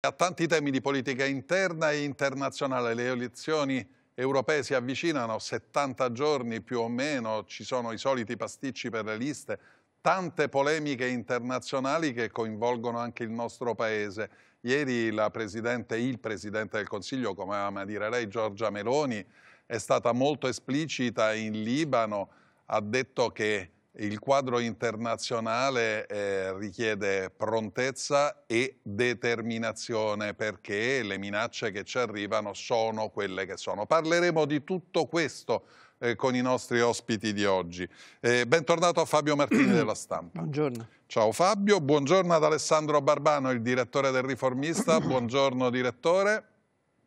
A tanti temi di politica interna e internazionale le elezioni europee si avvicinano, 70 giorni più o meno, ci sono i soliti pasticci per le liste, tante polemiche internazionali che coinvolgono anche il nostro Paese. Ieri la Presidente, il Presidente del Consiglio, come ama dire lei, Giorgia Meloni, è stata molto esplicita in Libano, ha detto che il quadro internazionale eh, richiede prontezza e determinazione perché le minacce che ci arrivano sono quelle che sono. Parleremo di tutto questo eh, con i nostri ospiti di oggi. Eh, bentornato a Fabio Martini della Stampa. Buongiorno. Ciao Fabio, buongiorno ad Alessandro Barbano, il direttore del Riformista. buongiorno direttore.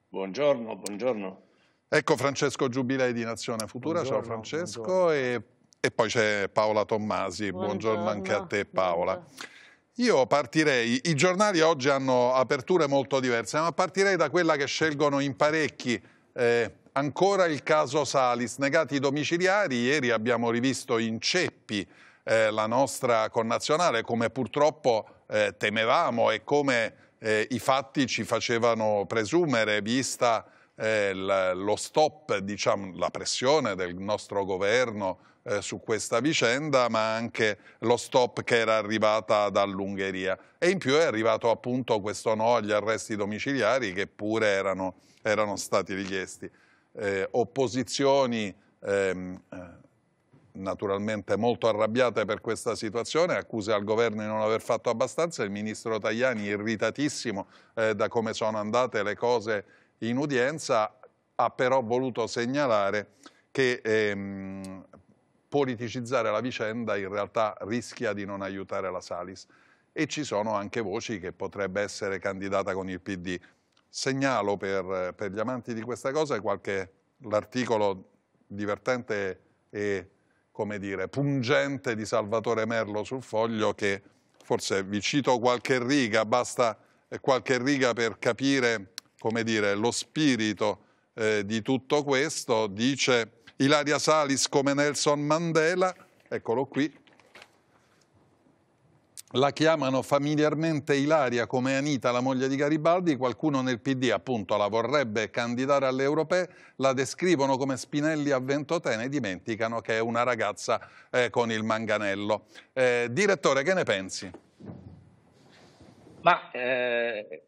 Buongiorno, buongiorno. Ecco Francesco Giubilei di Nazione Futura, buongiorno, ciao Francesco e poi c'è Paola Tommasi, buongiorno, buongiorno anche a te Paola. Io partirei, i giornali oggi hanno aperture molto diverse, ma partirei da quella che scelgono in parecchi. Eh, ancora il caso Salis, negati i domiciliari, ieri abbiamo rivisto in ceppi eh, la nostra connazionale, come purtroppo eh, temevamo e come eh, i fatti ci facevano presumere, vista eh, lo stop, diciamo, la pressione del nostro governo eh, su questa vicenda, ma anche lo stop che era arrivata dall'Ungheria. E in più è arrivato appunto questo no agli arresti domiciliari che pure erano, erano stati richiesti. Eh, opposizioni ehm, eh, naturalmente molto arrabbiate per questa situazione, accuse al governo di non aver fatto abbastanza, il ministro Tajani irritatissimo eh, da come sono andate le cose in udienza, ha però voluto segnalare che ehm, politicizzare la vicenda in realtà rischia di non aiutare la Salis e ci sono anche voci che potrebbe essere candidata con il PD. Segnalo per, per gli amanti di questa cosa qualche l'articolo divertente e come dire, pungente di Salvatore Merlo sul foglio che forse vi cito qualche riga, basta eh, qualche riga per capire come dire, lo spirito eh, di tutto questo, dice Ilaria Salis come Nelson Mandela, eccolo qui, la chiamano familiarmente Ilaria come Anita, la moglie di Garibaldi, qualcuno nel PD appunto la vorrebbe candidare alle europee, la descrivono come Spinelli a ventotene e dimenticano che è una ragazza eh, con il manganello. Eh, direttore, che ne pensi? Ma eh,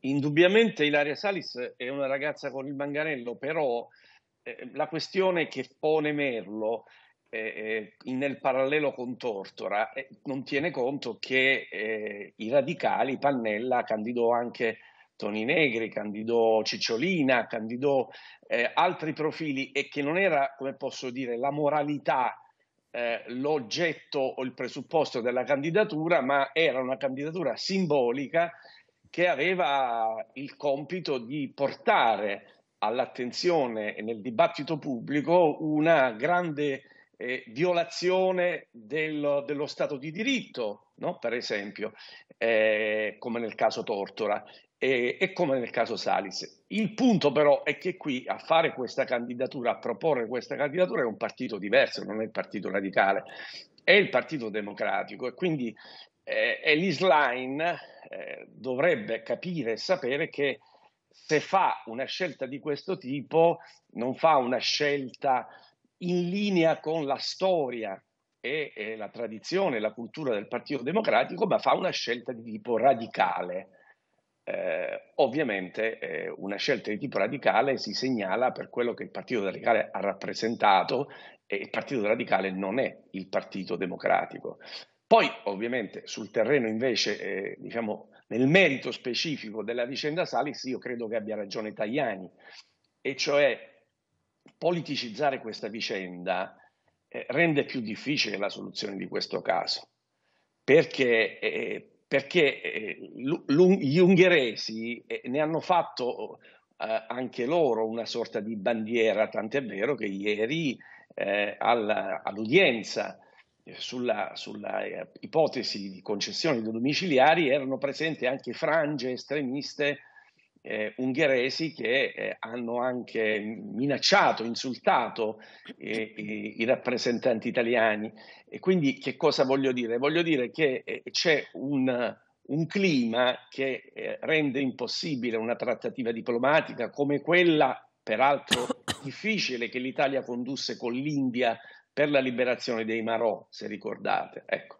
indubbiamente Ilaria Salis è una ragazza con il manganello, però eh, eh, la questione che pone Merlo eh, eh nel parallelo con Tortora non tiene conto che i radicali, Pannella candidò anche Toni Negri, candidò Cicciolina, candidò altri profili e che non era, come posso dire, la moralità l'oggetto o il presupposto della candidatura, ma era una candidatura simbolica che aveva il compito di portare all'attenzione e nel dibattito pubblico una grande eh, violazione del, dello Stato di diritto, no? per esempio, eh, come nel caso Tortora eh, e come nel caso Salis. Il punto però è che qui a fare questa candidatura, a proporre questa candidatura è un partito diverso, non è il partito radicale, è il partito democratico e quindi eh, Elise eh, Line dovrebbe capire e sapere che se fa una scelta di questo tipo, non fa una scelta in linea con la storia e, e la tradizione, la cultura del Partito Democratico, ma fa una scelta di tipo radicale. Eh, ovviamente eh, una scelta di tipo radicale si segnala per quello che il Partito Radicale ha rappresentato e il Partito Radicale non è il Partito Democratico. Poi ovviamente sul terreno invece eh, diciamo, nel merito specifico della vicenda Salis io credo che abbia ragione Tajani, e cioè politicizzare questa vicenda eh, rende più difficile la soluzione di questo caso, perché, eh, perché eh, gli ungheresi eh, ne hanno fatto eh, anche loro una sorta di bandiera, tant'è vero che ieri eh, all'udienza sulla, sulla eh, ipotesi di concessione dei domiciliari erano presenti anche frange estremiste eh, ungheresi che eh, hanno anche minacciato, insultato eh, i, i, rappresentanti italiani. E quindi che cosa voglio dire? Voglio dire che eh, c'è un, un, clima che eh, rende impossibile una trattativa diplomatica come quella, peraltro difficile, che l'Italia condusse con l'India per la liberazione dei Marò, se ricordate. Ecco.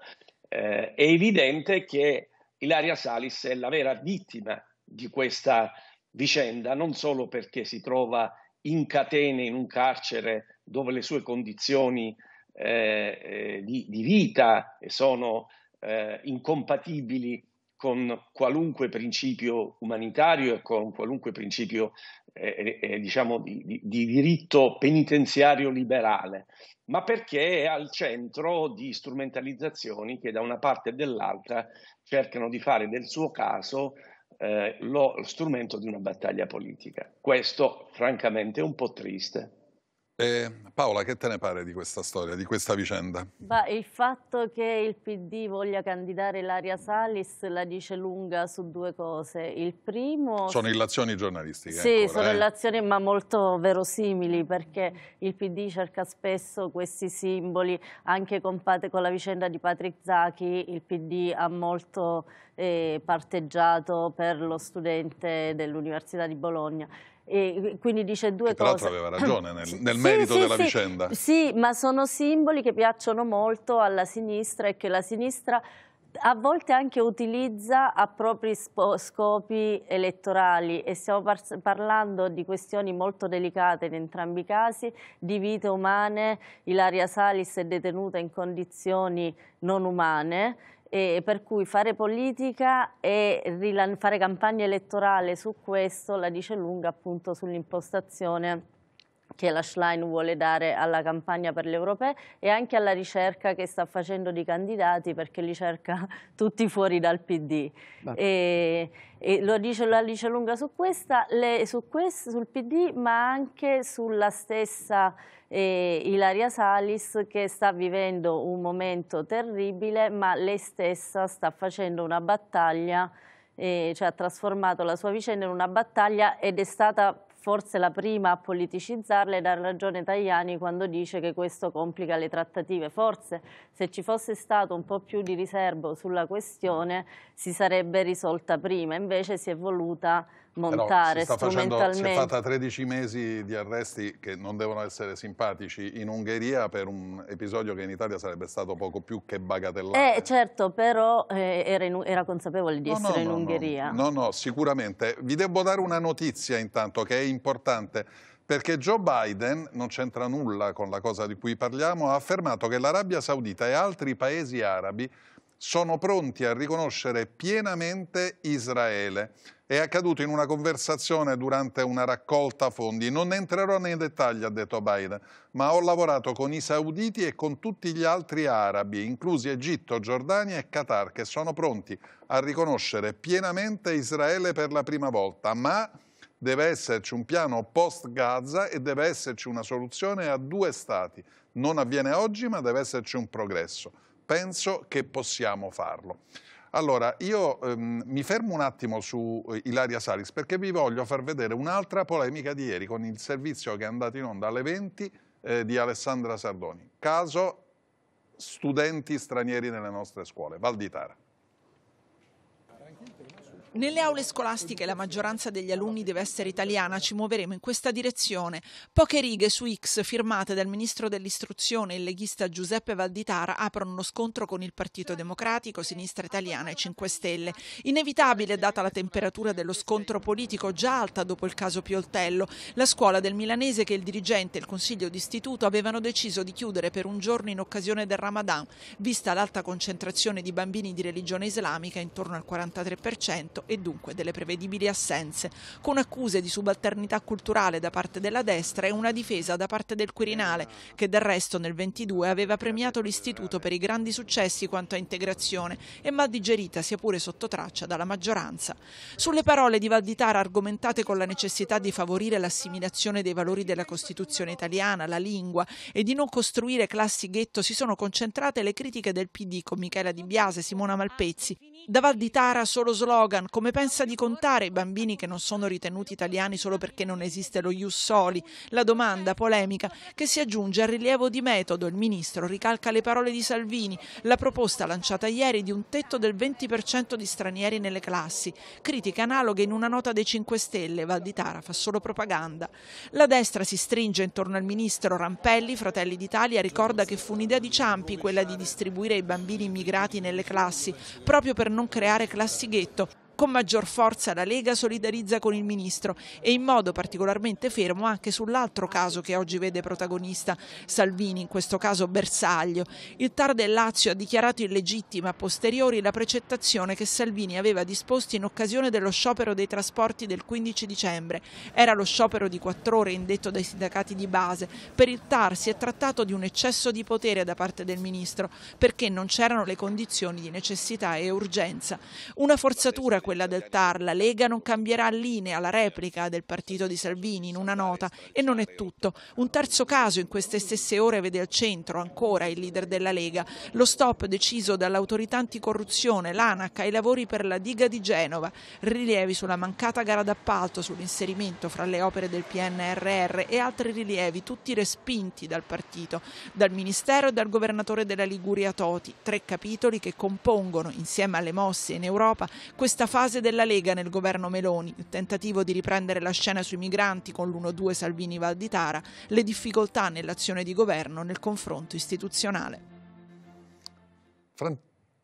Eh, è evidente che Ilaria Salis è la vera vittima di questa vicenda, non solo perché si trova in catene in un carcere dove le sue condizioni eh, eh di, di, vita sono eh, incompatibili con qualunque principio umanitario e con qualunque principio eh, eh, diciamo di, di, di, diritto penitenziario liberale, ma perché è al centro di strumentalizzazioni che da una parte e dall'altra cercano di fare del suo caso eh, lo strumento di una battaglia politica. Questo francamente è un po' triste. Eh, Paola, che te ne pare di questa storia, di questa vicenda? Beh, il fatto che il PD voglia candidare Laria Salis la dice lunga su due cose. Il primo... Sono illazioni giornalistiche. Sì, ancora, sono eh. illazioni ma molto verosimili perché il PD cerca spesso questi simboli, anche con, con la vicenda di Patrick Zacchi, il PD ha molto eh, parteggiato per lo studente dell'Università di Bologna. E quindi dice due che tra cose. Tra l'altro aveva ragione nel, nel sì, merito sì, della sì. vicenda. Sì, ma sono simboli che piacciono molto alla sinistra e che la sinistra a volte anche utilizza a propri scopi elettorali e stiamo par parlando di questioni molto delicate in entrambi i casi, di vite umane, Ilaria Salis è detenuta in condizioni non umane, e per cui fare politica e fare campagna elettorale su questo la dice lunga appunto sull'impostazione che la Schlein vuole dare alla campagna per le europee e anche alla ricerca che sta facendo di candidati perché li cerca tutti fuori dal PD. E, e, lo dice la dice lunga su, questa, le, su quest, sul PD ma anche sulla stessa eh, Ilaria Salis che sta vivendo un momento terribile ma lei stessa sta facendo una battaglia, eh, cioè ha trasformato la sua vicenda in una battaglia ed è stata forse la prima a politicizzarla e dar ragione Tajani quando dice che questo complica le trattative. Forse se ci fosse stato un po' più di riservo sulla questione si sarebbe risolta prima, invece si è voluta montare Però si strumentalmente. Facendo, si è fatta 13 mesi di arresti che non devono essere simpatici in Ungheria per un episodio che in Italia sarebbe stato poco più che bagatellato. Eh certo, però eh, era, in, era, consapevole di no, essere no, no, in Ungheria. No, no, sicuramente. Vi devo dare una notizia intanto che è importante. Perché Joe Biden, non c'entra nulla con la cosa di cui parliamo, ha affermato che l'Arabia Saudita e altri paesi arabi sono pronti a riconoscere pienamente Israele. È accaduto in una conversazione durante una raccolta fondi. Non entrerò nei dettagli, ha detto Biden, ma ho lavorato con i sauditi e con tutti gli altri arabi, inclusi Egitto, Giordania e Qatar, che sono pronti a riconoscere pienamente Israele per la prima volta. Ma deve esserci un piano post-Gaza e deve esserci una soluzione a due stati. Non avviene oggi, ma deve esserci un progresso penso che possiamo farlo. Allora, io ehm, mi fermo un attimo su eh, Ilaria Salis perché vi voglio far vedere un'altra polemica di ieri con il servizio che è andato in onda alle 20 eh, di Alessandra Sardoni. Caso studenti stranieri nelle nostre scuole, Valditara. Nelle aule scolastiche la maggioranza degli alunni deve essere italiana, ci muoveremo in questa direzione. Poche righe su X firmate dal ministro dell'istruzione, e il leghista Giuseppe Valditara, aprono uno scontro con il Partito Democratico, Sinistra Italiana e 5 Stelle. Inevitabile, data la temperatura dello scontro politico già alta dopo il caso Pioltello, la scuola del milanese che il dirigente e il consiglio d'istituto avevano deciso di chiudere per un giorno in occasione del Ramadan, vista l'alta concentrazione di bambini di religione islamica intorno al 43% e dunque delle prevedibili assenze, con accuse di subalternità culturale da parte della destra e una difesa da parte del Quirinale, che del resto nel 22 aveva premiato l'Istituto per i grandi successi quanto a integrazione e mal digerita sia pure sotto traccia dalla maggioranza. Sulle parole di Valditara argomentate con la necessità di favorire l'assimilazione dei valori della Costituzione italiana, la lingua e di non costruire classi ghetto si sono concentrate le critiche del PD con Michela Di Biase e Simona Malpezzi. Da Valditara solo slogan come pensa di contare i bambini che non sono ritenuti italiani solo perché non esiste lo Ius Soli, la domanda polemica che si aggiunge al rilievo di metodo. Il ministro ricalca le parole di Salvini, la proposta lanciata ieri di un tetto del 20% di stranieri nelle classi, critiche analoghe in una nota dei 5 Stelle, Val di Tara fa solo propaganda. La destra si stringe intorno al ministro Rampelli, Fratelli d'Italia, ricorda che fu un'idea di Ciampi quella di distribuire i bambini immigrati nelle classi, proprio per non creare classi ghetto. Con maggior forza la Lega solidarizza con il Ministro e in modo particolarmente fermo anche sull'altro caso che oggi vede protagonista Salvini, in questo caso bersaglio. Il TAR del Lazio ha dichiarato illegittima a posteriori la precettazione che Salvini aveva disposto in occasione dello sciopero dei trasporti del 15 dicembre. Era lo sciopero di quattro ore indetto dai sindacati di base. Per il TAR si è trattato di un eccesso di potere da parte del Ministro perché non c'erano le condizioni di necessità e urgenza. Una forzatura quella quella del TAR. La Lega non cambierà linea, la replica del partito di Salvini in una nota. E non è tutto. Un terzo caso in queste stesse ore vede al centro ancora il leader della Lega. Lo stop deciso dall'autorità anticorruzione, l'ANAC, ai lavori per la diga di Genova. Rilievi sulla mancata gara d'appalto, sull'inserimento fra le opere del PNRR e altri rilievi, tutti respinti dal partito, dal Ministero e dal governatore della Liguria Toti. Tre capitoli che compongono, insieme alle mosse in Europa, questa fase della Lega nel governo Meloni, il tentativo di riprendere la scena sui migranti con l'1-2 Salvini Valditara, le difficoltà nell'azione di governo nel confronto istituzionale. Fran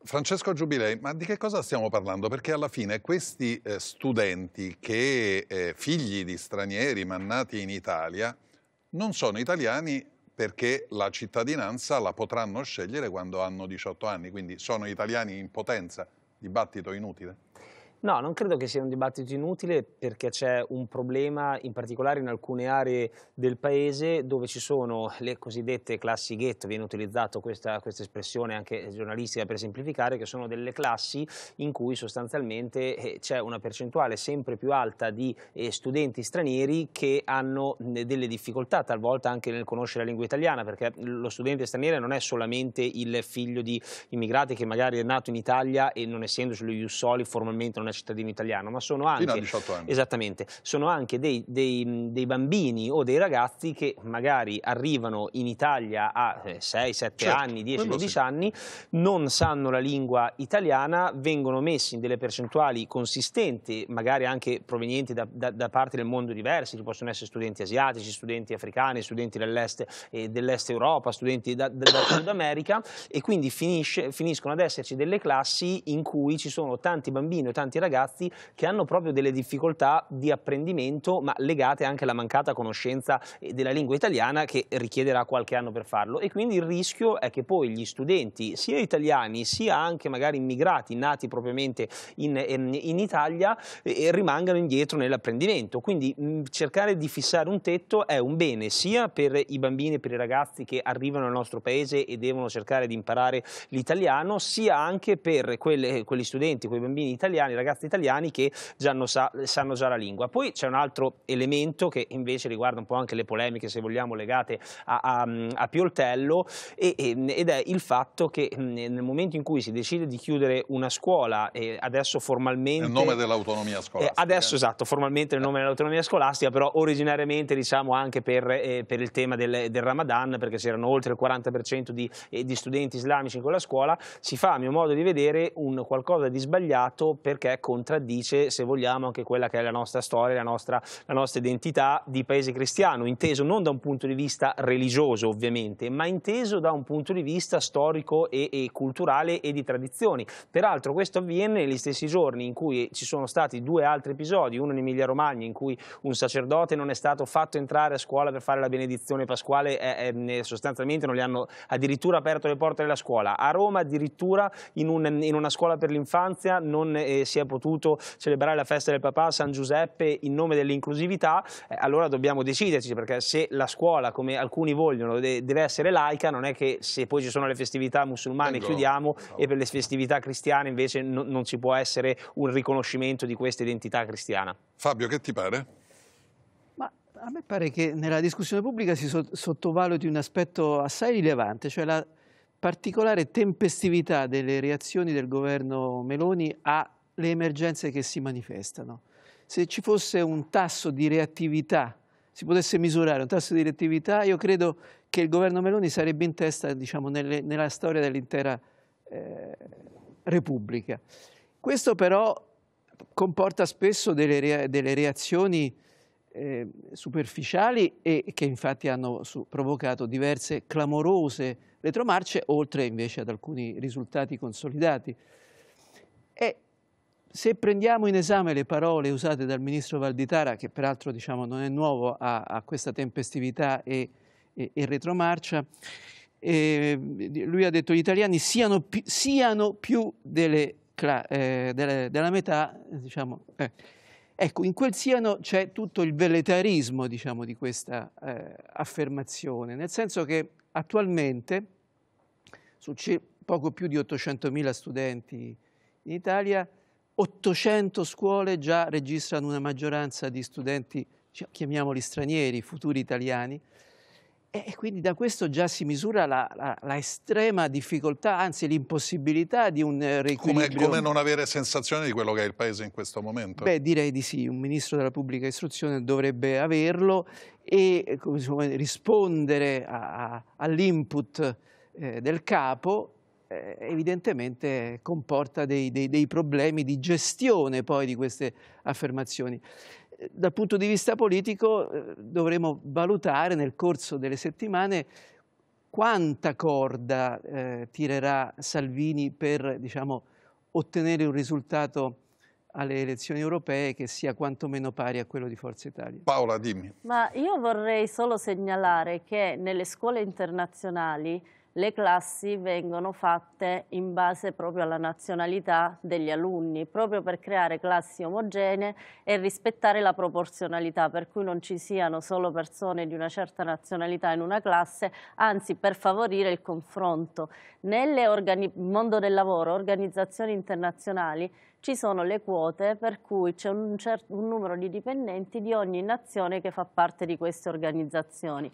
Francesco Giubilei, ma di che cosa stiamo parlando? Perché alla fine questi eh, studenti che eh, figli di stranieri mannati in Italia non sono italiani perché la cittadinanza la potranno scegliere quando hanno 18 anni, quindi sono italiani in potenza, dibattito inutile. No, non credo che sia un dibattito inutile perché c'è un problema in particolare in alcune aree del paese dove ci sono le cosiddette classi ghetto, viene utilizzata questa, questa, espressione anche giornalistica per semplificare, che sono delle classi in cui sostanzialmente eh, c'è una percentuale sempre più alta di eh, studenti stranieri che hanno delle difficoltà talvolta anche nel conoscere la lingua italiana perché lo studente straniero non è solamente il figlio di immigrati che magari è nato in Italia e non essendoci sugli Jussoli formalmente non è è cittadino italiano, ma sono anche... Fino a 18 anni. Esattamente, sono anche dei, dei, dei bambini o dei ragazzi che magari arrivano in Italia a 6, eh, 7 certo, anni, 10, 12 sì. anni, non sanno la lingua italiana, vengono messi in delle percentuali consistenti, magari anche provenienti da, da, da parti del mondo diversi, ci possono essere studenti asiatici, studenti africani, studenti dell'est eh, dell Europa, studenti da, da Sud America e quindi finisce, finiscono ad esserci delle classi in cui ci sono tanti bambini o tanti ragazzi che hanno proprio delle difficoltà di apprendimento, ma legate anche alla mancata conoscenza eh, della lingua italiana che richiederà qualche anno per farlo. E quindi il rischio è che poi gli studenti, sia italiani sia anche magari immigrati nati propriamente in, ehm, in Italia, eh, rimangano indietro nell'apprendimento. Quindi mm, cercare di fissare un tetto è un bene sia per i bambini e per i ragazzi che arrivano al nostro paese e devono cercare di imparare l'italiano, sia anche per quelle, quegli studenti, quei bambini italiani, ragazzi ragazzi italiani che già sa, sanno già la lingua. Poi c'è un altro elemento che invece riguarda un po' anche le polemiche, se vogliamo, legate a, a, a Pioltello, e, ed è il fatto che nel momento in cui si decide di chiudere una scuola, e adesso formalmente... Nel nome dell'autonomia eh, scolastica. adesso, esatto, formalmente nel nome dell'autonomia scolastica, però originariamente diciamo anche per, eh, per il tema del, del, Ramadan, perché c'erano oltre il 40% di, eh, di studenti islamici in quella scuola, si fa, a mio modo di vedere, un qualcosa di sbagliato perché contraddice, se vogliamo, anche quella che è la nostra storia, la nostra, la nostra identità di paese cristiano, inteso non da un punto di vista religioso ovviamente, ma inteso da un punto di vista storico e, e culturale e di tradizioni. Peraltro questo avviene negli stessi giorni in cui ci sono stati due altri episodi, uno in Emilia Romagna in cui un sacerdote non è stato fatto entrare a scuola per fare la benedizione pasquale, eh, eh, sostanzialmente non gli hanno addirittura aperto le porte della scuola. A Roma addirittura in, un, in una scuola per l'infanzia non eh, si è potuto celebrare la festa del papà San Giuseppe in nome dell'inclusività, eh, allora dobbiamo deciderci perché se la scuola, come alcuni vogliono, de deve essere laica, non è che se poi ci sono le festività musulmane Vengo. Ecco, chiudiamo no. e per le festività cristiane invece non ci può essere un riconoscimento di questa identità cristiana. Fabio, che ti pare? a me pare che nella discussione pubblica si sottovaluti un aspetto assai rilevante, cioè la particolare tempestività delle reazioni del governo Meloni a le emergenze che si manifestano. Se ci fosse un tasso di reattività, si potesse misurare un tasso di reattività, io credo che il governo Meloni sarebbe in testa diciamo, nelle, nella storia dell'intera eh, Repubblica. Questo però comporta spesso delle, re, delle reazioni eh, superficiali e che infatti hanno provocato diverse clamorose retromarce, oltre invece ad alcuni risultati consolidati. E se prendiamo in esame le parole usate dal ministro Valditara, che peraltro diciamo, non è nuovo a, a questa tempestività e, e, e retromarcia, eh, lui ha detto che gli italiani siano, siano più delle, eh, delle, della metà, diciamo, eh. Ecco, in quel siano c'è tutto il veletarismo, diciamo, di questa eh, affermazione, nel senso che attualmente, su poco più di 800.000 studenti in Italia, 800 scuole già registrano una maggioranza di studenti, chiamiamoli stranieri, futuri italiani, e quindi da questo già si misura la, la, la estrema difficoltà, anzi l'impossibilità di un eh, riequilibrio. Come, come, non avere sensazione di quello che è il Paese in questo momento? Beh, direi di sì. Un Ministro della Pubblica Istruzione dovrebbe averlo e come, insomma, rispondere all'input eh, del capo eh, evidentemente comporta dei, dei, dei, problemi di gestione poi di queste affermazioni. Eh, dal punto di vista politico eh, dovremo valutare nel corso delle settimane quanta corda eh, tirerà Salvini per diciamo, ottenere un risultato alle elezioni europee che sia quantomeno pari a quello di Forza Italia. Paola, dimmi. Ma io vorrei solo segnalare che nelle scuole internazionali le classi vengono fatte in base proprio alla nazionalità degli alunni, proprio per creare classi omogenee e rispettare la proporzionalità, per cui non ci siano solo persone di una certa nazionalità in una classe, anzi per favorire il confronto. Nel mondo del lavoro, organizzazioni internazionali, ci sono le quote per cui c'è un, un, numero di dipendenti di ogni nazione che fa parte di queste organizzazioni.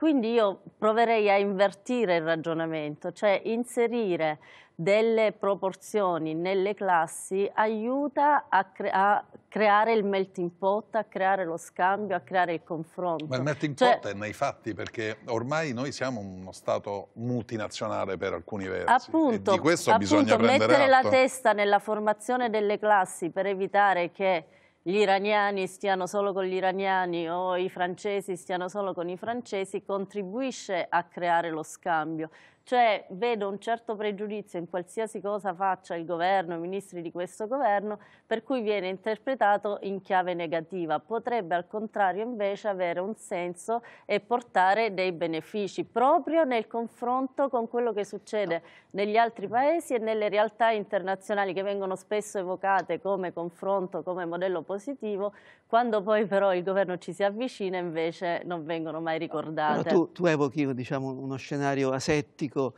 Quindi io proverei a invertire il ragionamento, cioè inserire delle proporzioni nelle classi aiuta a, cre a, creare il melting pot, a creare lo scambio, a creare il confronto. Ma il melting cioè, pot è nei fatti perché ormai noi siamo uno stato multinazionale per alcuni versi appunto, e di questo appunto, bisogna prendere mettere atto. la testa nella formazione delle classi per evitare che gli iraniani stiano solo con gli iraniani o i francesi stiano solo con i francesi, contribuisce a creare lo scambio cioè vedo un certo pregiudizio in qualsiasi cosa faccia il governo, i ministri di questo governo, per cui viene interpretato in chiave negativa. Potrebbe al contrario invece avere un senso e portare dei benefici proprio nel confronto con quello che succede negli altri paesi e nelle realtà internazionali che vengono spesso evocate come confronto, come modello positivo, quando poi però il governo ci si avvicina invece non vengono mai ricordate. Però tu, tu evochi diciamo, uno scenario asettico dico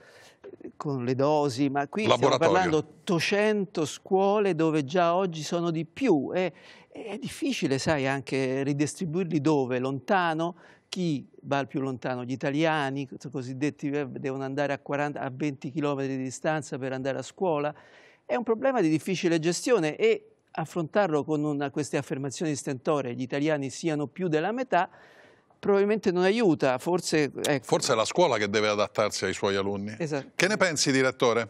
eh, con le dosi, ma qui stiamo parlando di 800 scuole dove già oggi sono di più. È, è difficile, sai, anche ridistribuirli dove? Lontano? Chi va più lontano? Gli italiani, i cosiddetti, eh, devono andare a, 40, a 20 km di distanza per andare a scuola. È un problema di difficile gestione e affrontarlo con una, queste affermazioni stentore, gli italiani siano più della metà, probabilmente non aiuta, forse... Ecco. Forse è la scuola che deve adattarsi ai suoi alunni. Esatto. Che ne pensi, direttore?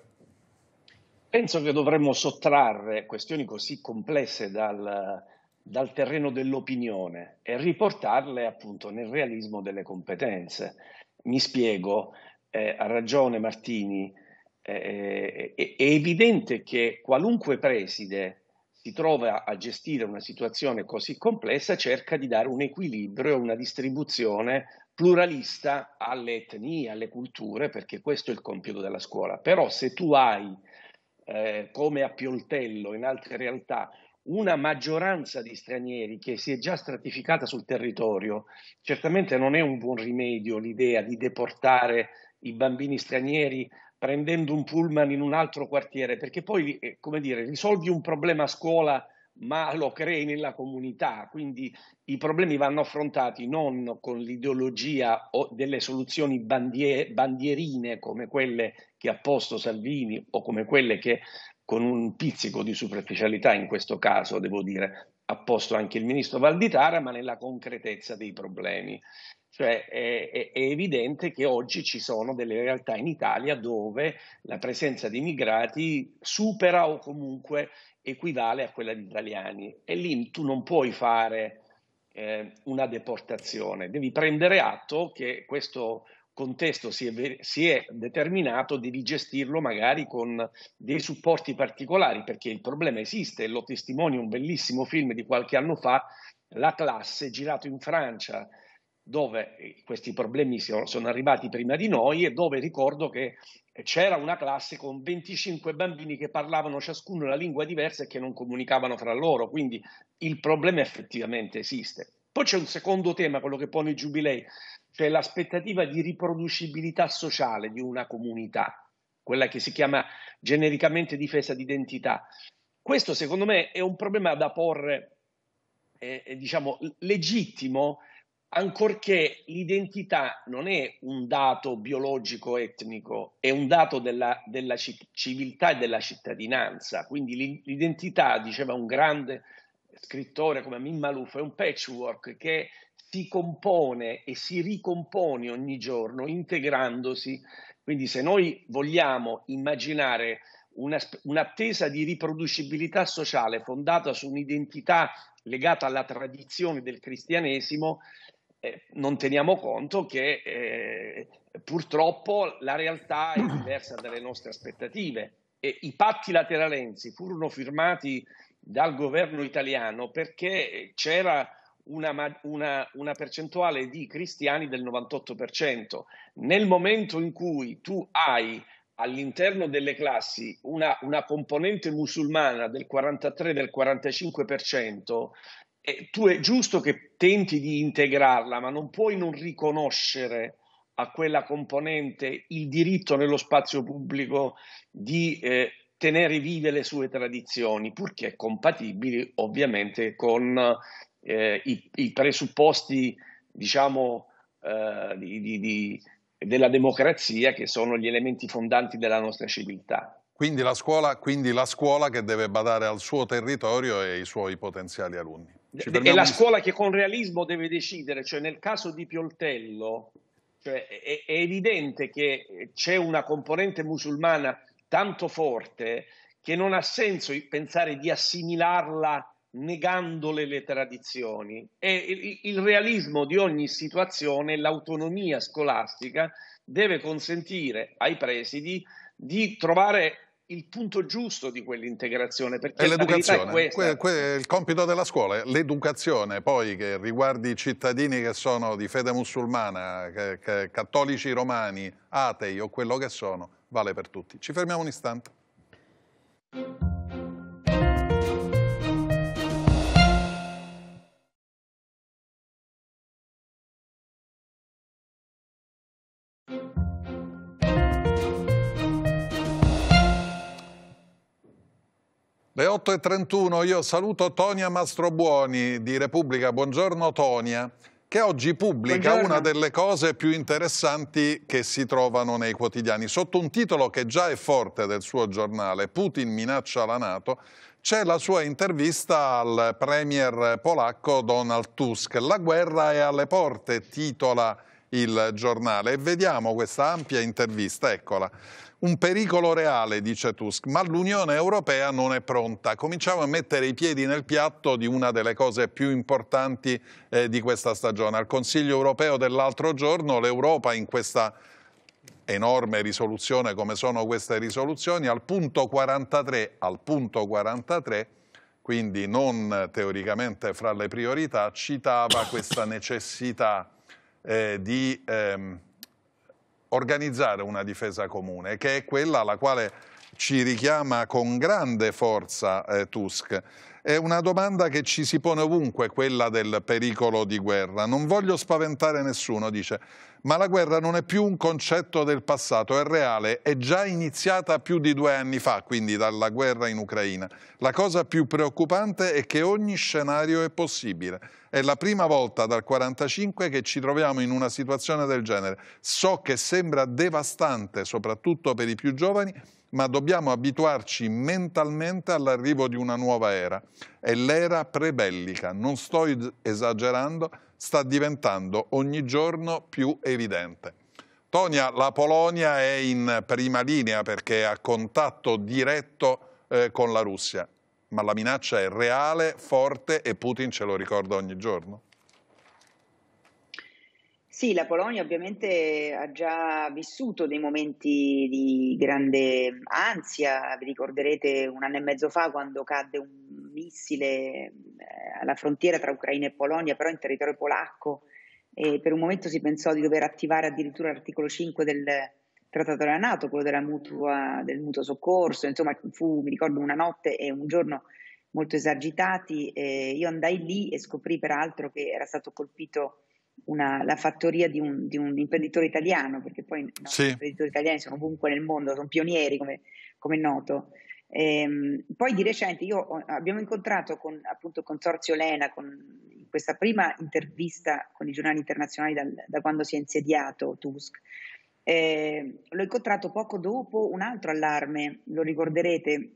Penso che dovremmo sottrarre questioni così complesse dal, dal terreno dell'opinione e riportarle appunto nel realismo delle competenze. Mi spiego, eh, ha ragione Martini, eh, eh è evidente che qualunque preside si trova a gestire una situazione così complessa, cerca di dare un equilibrio e una distribuzione pluralista alle etnie, alle culture, perché questo è il compito della scuola. Però se tu hai, eh, come a Pioltello, in altre realtà, una maggioranza di stranieri che si è già stratificata sul territorio, certamente non è un buon rimedio l'idea di deportare i bambini stranieri prendendo un pullman in un altro quartiere, perché poi, eh, come dire, risolvi un problema a scuola ma lo crei nella comunità, quindi i problemi vanno affrontati non con l'ideologia o delle soluzioni bandier- bandierine come quelle che ha posto Salvini o come quelle che con un pizzico di superficialità in questo caso, devo dire, ha posto anche il ministro Valditara, ma nella concretezza dei problemi. Cioè è, è, è, evidente che oggi ci sono delle realtà in Italia dove la presenza di immigrati supera o comunque equivale a quella di italiani e lì tu non puoi fare eh, una deportazione, devi prendere atto che questo contesto si è, si è determinato, devi gestirlo magari con dei supporti particolari perché il problema esiste lo testimonia un bellissimo film di qualche anno fa, La classe, girato in Francia dove eh, questi problemi sono arrivati prima di noi e dove ricordo che c'era una classe con 25 bambini che parlavano ciascuno una lingua diversa e che non comunicavano fra loro, quindi il problema effettivamente esiste. Poi c'è un secondo tema, quello che pone i giubilei, cioè l'aspettativa di riproducibilità sociale di una comunità, quella che si chiama genericamente difesa d'identità. Questo secondo me è un problema da porre, eh, eh diciamo, legittimo ancorché l'identità non è un dato biologico etnico, è un dato della, della civiltà e della cittadinanza. Quindi l'identità, diceva un grande scrittore come Mimma Maluf, è un patchwork che si compone e si ricompone ogni giorno integrandosi. Quindi se noi vogliamo immaginare una, un'attesa di riproducibilità sociale fondata su un'identità legata alla tradizione del cristianesimo, eh, non teniamo conto che eh, purtroppo la realtà è diversa dalle nostre aspettative. E I patti lateralensi furono firmati dal governo italiano perché c'era una, una, una percentuale di cristiani del 98%. Nel momento in cui tu hai all'interno delle classi una, una componente musulmana del 43-45%, eh, tu è giusto che tenti di integrarla, ma non puoi non riconoscere a quella componente il diritto nello spazio pubblico di eh, tenere vive le sue tradizioni, purché compatibili ovviamente con eh, i, i, presupposti, diciamo, eh, di, di, di, della democrazia che sono gli elementi fondanti della nostra civiltà. Quindi la, scuola, quindi la scuola che deve badare al suo territorio e ai suoi potenziali alunni. È cioè, la scuola che con realismo deve decidere, cioè nel caso di Pioltello cioè è, è evidente che c'è una componente musulmana tanto forte che non ha senso pensare di assimilarla negandole le tradizioni. E il realismo di ogni situazione, l'autonomia scolastica deve consentire ai presidi di trovare il punto giusto di quell'integrazione. Perché è l'educazione, è que, il compito della scuola, l'educazione poi che riguardi i cittadini che sono di fede musulmana, che, che, cattolici romani, atei o quello che sono, vale per tutti. Ci fermiamo un istante. Le 8.31 io saluto Tonia Mastrobuoni di Repubblica. Buongiorno Tonia, che oggi pubblica Buongiorno. una delle cose più interessanti che si trovano nei quotidiani. Sotto un titolo che già è forte del suo giornale, Putin minaccia la Nato, c'è la sua intervista al premier polacco Donald Tusk. La guerra è alle porte, titola il giornale. E vediamo questa ampia intervista, eccola. Un pericolo reale, dice Tusk, ma l'Unione Europea non è pronta. Cominciamo a mettere i piedi nel piatto di una delle cose più importanti eh, di questa stagione. Al Consiglio europeo dell'altro giorno l'Europa in questa enorme risoluzione come sono queste risoluzioni, al punto 43, al punto 43 quindi non teoricamente fra le priorità, citava questa necessità eh, di ehm, organizzare una difesa comune, che è quella alla quale ci richiama con grande forza eh, Tusk. È una domanda che ci si pone ovunque, quella del pericolo di guerra. Non voglio spaventare nessuno, dice, ma la guerra non è più un concetto del passato, è reale, è già iniziata più di due anni fa, quindi dalla guerra in Ucraina. La cosa più preoccupante è che ogni scenario è possibile. È la prima volta dal 1945 che ci troviamo in una situazione del genere. So che sembra devastante, soprattutto per i più giovani, ma dobbiamo abituarci mentalmente all'arrivo di una nuova era. È l'era prebellica, non sto esagerando, sta diventando ogni giorno più evidente. Tonia, la Polonia è in prima linea perché ha contatto diretto eh, con la Russia, ma la minaccia è reale, forte e Putin ce lo ricorda ogni giorno. Sì, la Polonia ovviamente ha già vissuto dei momenti di grande ansia, vi ricorderete un anno e mezzo fa quando cadde un missile eh, alla frontiera tra Ucraina e Polonia, però in territorio polacco. E per un momento si pensò di dover attivare addirittura l'articolo 5 del trattato della Nato, quello della mutua, del mutuo soccorso. Insomma, fu, mi ricordo, una notte e un giorno molto esagitati. Eh, io andai lì e scoprì peraltro che era stato colpito una, la fattoria di un, di un, imprenditore italiano, perché poi no, sì. gli imprenditori italiani sono ovunque nel mondo, sono pionieri come, come noto. Ehm, poi di recente io, abbiamo incontrato con appunto Consorzio Lena, con questa prima intervista con i giornali internazionali dal, da quando si è insediato Tusk, eh, l'ho incontrato poco dopo un altro allarme, lo ricorderete,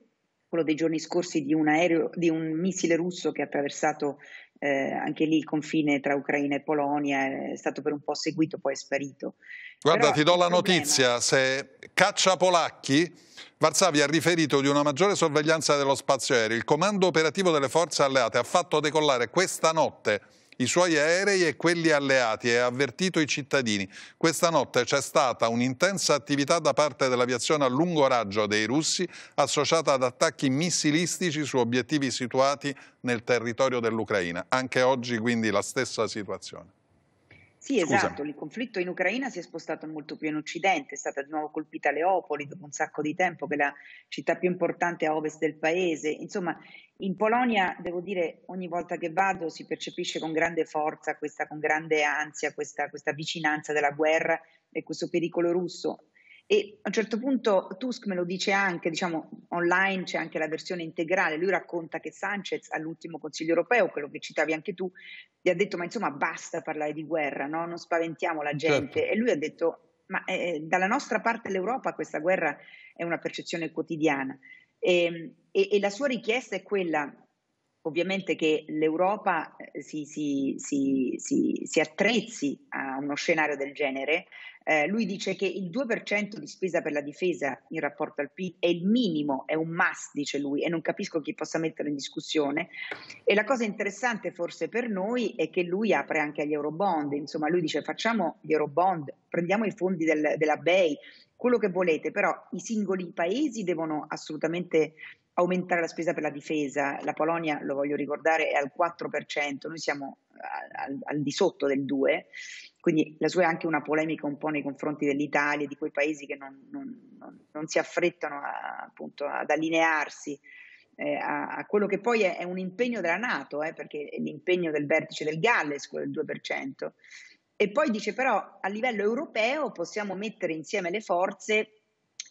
quello dei giorni scorsi di un aereo, di un missile russo che ha attraversato eh, anche lì il confine tra Ucraina e Polonia è stato per un po' seguito, poi è sparito. Guarda, Però, ti do la problema... notizia, se caccia polacchi, Varsavia ha riferito di una maggiore sorveglianza dello spazio aereo. Il comando operativo delle forze alleate ha fatto decollare questa notte i suoi aerei e quelli alleati e ha avvertito i cittadini. Questa notte c'è stata un'intensa attività da parte dell'aviazione a lungo raggio dei russi associata ad attacchi missilistici su obiettivi situati nel territorio dell'Ucraina. Anche oggi quindi la stessa situazione. Sì, Scusa. esatto, il conflitto in Ucraina si è spostato molto più in Occidente, è stata di nuovo colpita Leopoli dopo un sacco di tempo, che è la città più importante a ovest del paese. Insomma, in Polonia, devo dire, ogni volta che vado si percepisce con grande forza, questa, con grande ansia, questa, questa vicinanza della guerra e questo pericolo russo. E a un certo punto Tusk me lo dice anche, diciamo, online c'è anche la versione integrale, lui racconta che Sanchez all'ultimo Consiglio europeo, quello che citavi anche tu, gli ha detto ma insomma basta parlare di guerra, no? non spaventiamo la gente. Certo. E lui ha detto ma eh, eh dalla nostra parte l'Europa questa guerra è una percezione quotidiana. E, ehm, e, e la sua richiesta è quella ovviamente che l'Europa eh, si, si, si, si, attrezzi a uno scenario del genere. Eh, lui dice che il 2% di spesa per la difesa in rapporto al PIL è il minimo, è un must, dice lui, e non capisco chi possa metterlo in discussione. E la cosa interessante forse per noi è che lui apre anche agli Eurobond, insomma lui dice facciamo gli Eurobond, prendiamo i fondi del, della BEI, quello che volete, però i singoli paesi devono assolutamente aumentare la spesa per la difesa, la Polonia, lo voglio ricordare, è al 4%, noi siamo al, al di sotto del 2%, quindi la sua è anche una polemica un po' nei confronti dell'Italia, di quei paesi che non, non, non, non si affrettano a, appunto, ad allinearsi eh, a, a, quello che poi è, è un impegno della Nato, eh, perché è l'impegno del vertice del Galles, quello del 2%. E poi dice però a livello europeo possiamo mettere insieme le forze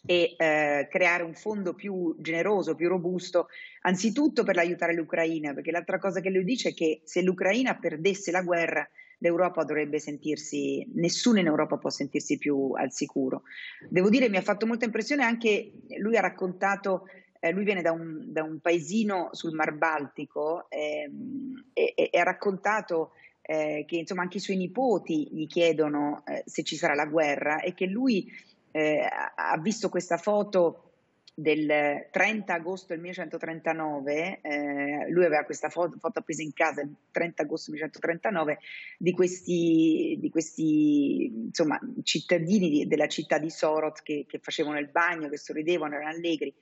e eh, creare un fondo più generoso, più robusto, anzitutto per aiutare l'Ucraina, perché l'altra cosa che lui dice è che se l'Ucraina perdesse la guerra l'Europa dovrebbe sentirsi, nessuno in Europa può sentirsi più al sicuro. Devo dire, mi ha fatto molta impressione anche, lui ha raccontato, eh, lui viene da un, da un, paesino sul Mar Baltico eh, e, e, ha raccontato eh, che insomma anche i suoi nipoti gli chiedono eh, se ci sarà la guerra e che lui eh, ha visto questa foto del 30 agosto del 1939, eh, lui aveva questa foto, foto, appesa in casa il 30 agosto 1939 di questi, di questi insomma, cittadini della città di Sorot che, che facevano il bagno, che sorridevano, erano allegri.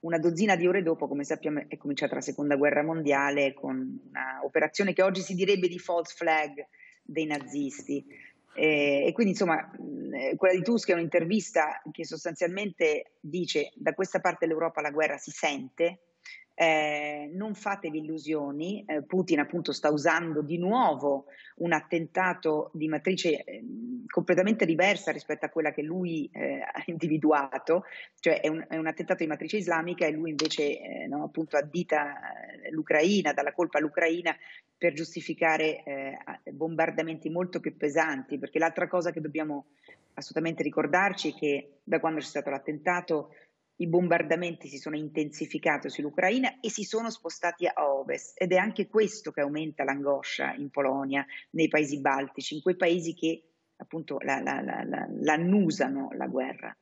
Una dozzina di ore dopo, come sappiamo, è cominciata la seconda guerra mondiale con un'operazione che oggi si direbbe di false flag dei nazisti. Eh, e quindi insomma eh, quella di Tusk è un'intervista che sostanzialmente dice da questa parte dell'Europa la guerra si sente, eh, non fatevi illusioni, eh, Putin appunto sta usando di nuovo un attentato di matrice ehm, completamente diversa rispetto a quella che lui eh, ha individuato, cioè è un, è un, attentato di matrice islamica e lui invece eh, no, appunto addita l'Ucraina, dà la colpa all'Ucraina per giustificare bombardamenti molto più pesanti, perché l'altra cosa che dobbiamo assolutamente ricordarci è che da quando c'è stato l'attentato i bombardamenti si sono intensificati sull'Ucraina e si sono spostati a ovest ed è anche questo che aumenta l'angoscia in Polonia, nei paesi baltici, in quei paesi che appunto la, la, la, l'annusano la guerra.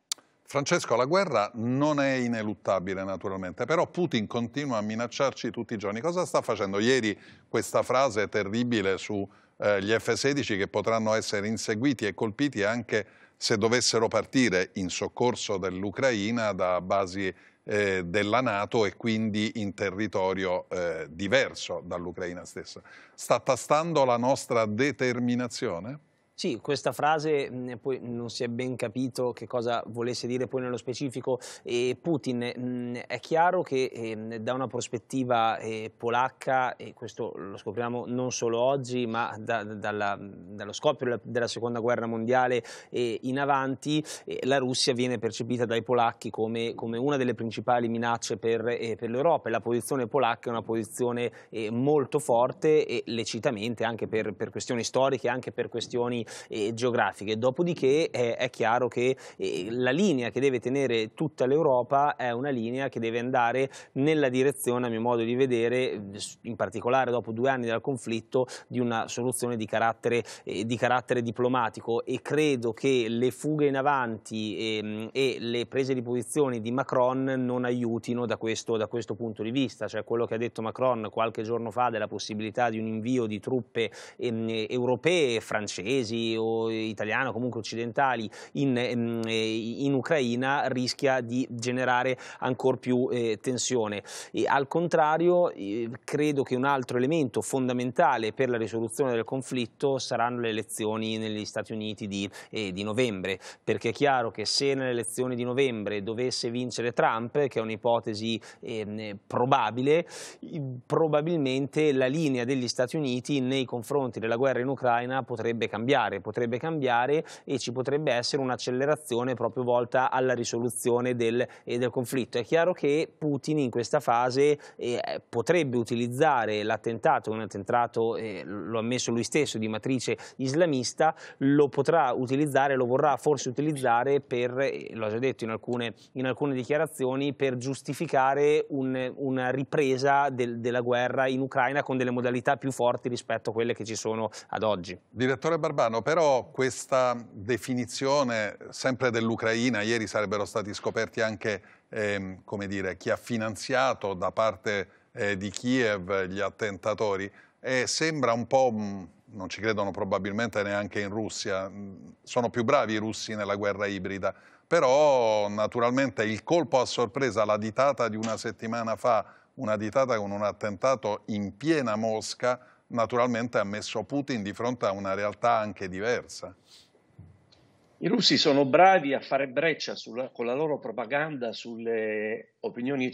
Francesco, la guerra non è ineluttabile naturalmente, però Putin continua a minacciarci tutti i giorni. Cosa sta facendo? Ieri questa frase terribile sugli eh, F-16 che potranno essere inseguiti e colpiti anche se dovessero partire in soccorso dell'Ucraina da basi eh, della Nato e quindi in territorio eh, diverso dall'Ucraina stessa. Sta tastando la nostra determinazione? Sì, questa frase mh, mm, poi non si è ben capito che cosa volesse dire poi nello specifico eh, Putin. Mh, mm, è chiaro che eh, da una prospettiva eh, polacca, e questo lo scopriamo non solo oggi, ma da, dalla, dallo scoppio della, della, seconda guerra mondiale in avanti, la Russia viene percepita dai polacchi come, come una delle principali minacce per, eh, per l'Europa e la posizione polacca è una posizione eh, molto forte e lecitamente anche per, per questioni storiche, anche per questioni eh, geografiche. Dopodiché eh, è chiaro che eh, la linea che deve tenere tutta l'Europa è una linea che deve andare nella direzione, a mio modo di vedere, in particolare dopo due anni dal conflitto, di una soluzione di carattere, eh, di carattere diplomatico e credo che le fughe in avanti ehm, e le prese di posizione di Macron non aiutino da questo, da questo punto di vista, cioè quello che ha detto Macron qualche giorno fa della possibilità di un invio di truppe ehm, europee, francesi, inglesi o italiane o comunque occidentali in, ehm, eh, in, Ucraina rischia di generare ancora più eh, tensione. E al contrario, eh, credo che un altro elemento fondamentale per la risoluzione del conflitto saranno le elezioni negli Stati Uniti di, eh, di novembre, perché è chiaro che se nelle elezioni di novembre dovesse vincere Trump, che è un'ipotesi ehm, probabile, probabilmente la linea degli Stati Uniti nei confronti della guerra in Ucraina potrebbe cambiare cambiare, potrebbe cambiare e ci potrebbe essere un'accelerazione proprio volta alla risoluzione del, eh, del, conflitto. È chiaro che Putin in questa fase eh, potrebbe utilizzare l'attentato, un attentato, eh, lo ha ammesso lui stesso, di matrice islamista, lo potrà utilizzare, lo vorrà forse utilizzare per, eh, l'ho già detto in alcune, in alcune dichiarazioni, per giustificare un, una ripresa del, della guerra in Ucraina con delle modalità più forti rispetto a quelle che ci sono ad oggi. Direttore Barbano, Stefano, però questa definizione sempre dell'Ucraina, ieri sarebbero stati scoperti anche ehm, dire, chi ha finanziato da parte eh, di Kiev gli attentatori, eh, sembra un po', mh, mm, non ci credono probabilmente neanche in Russia, mm, sono più bravi i russi nella guerra ibrida, però naturalmente il colpo a sorpresa, la ditata di una settimana fa, una ditata con un attentato in piena Mosca, naturalmente ha messo Putin di fronte a una realtà anche diversa. I russi sono bravi a fare breccia sulla, con la loro propaganda sulle opinioni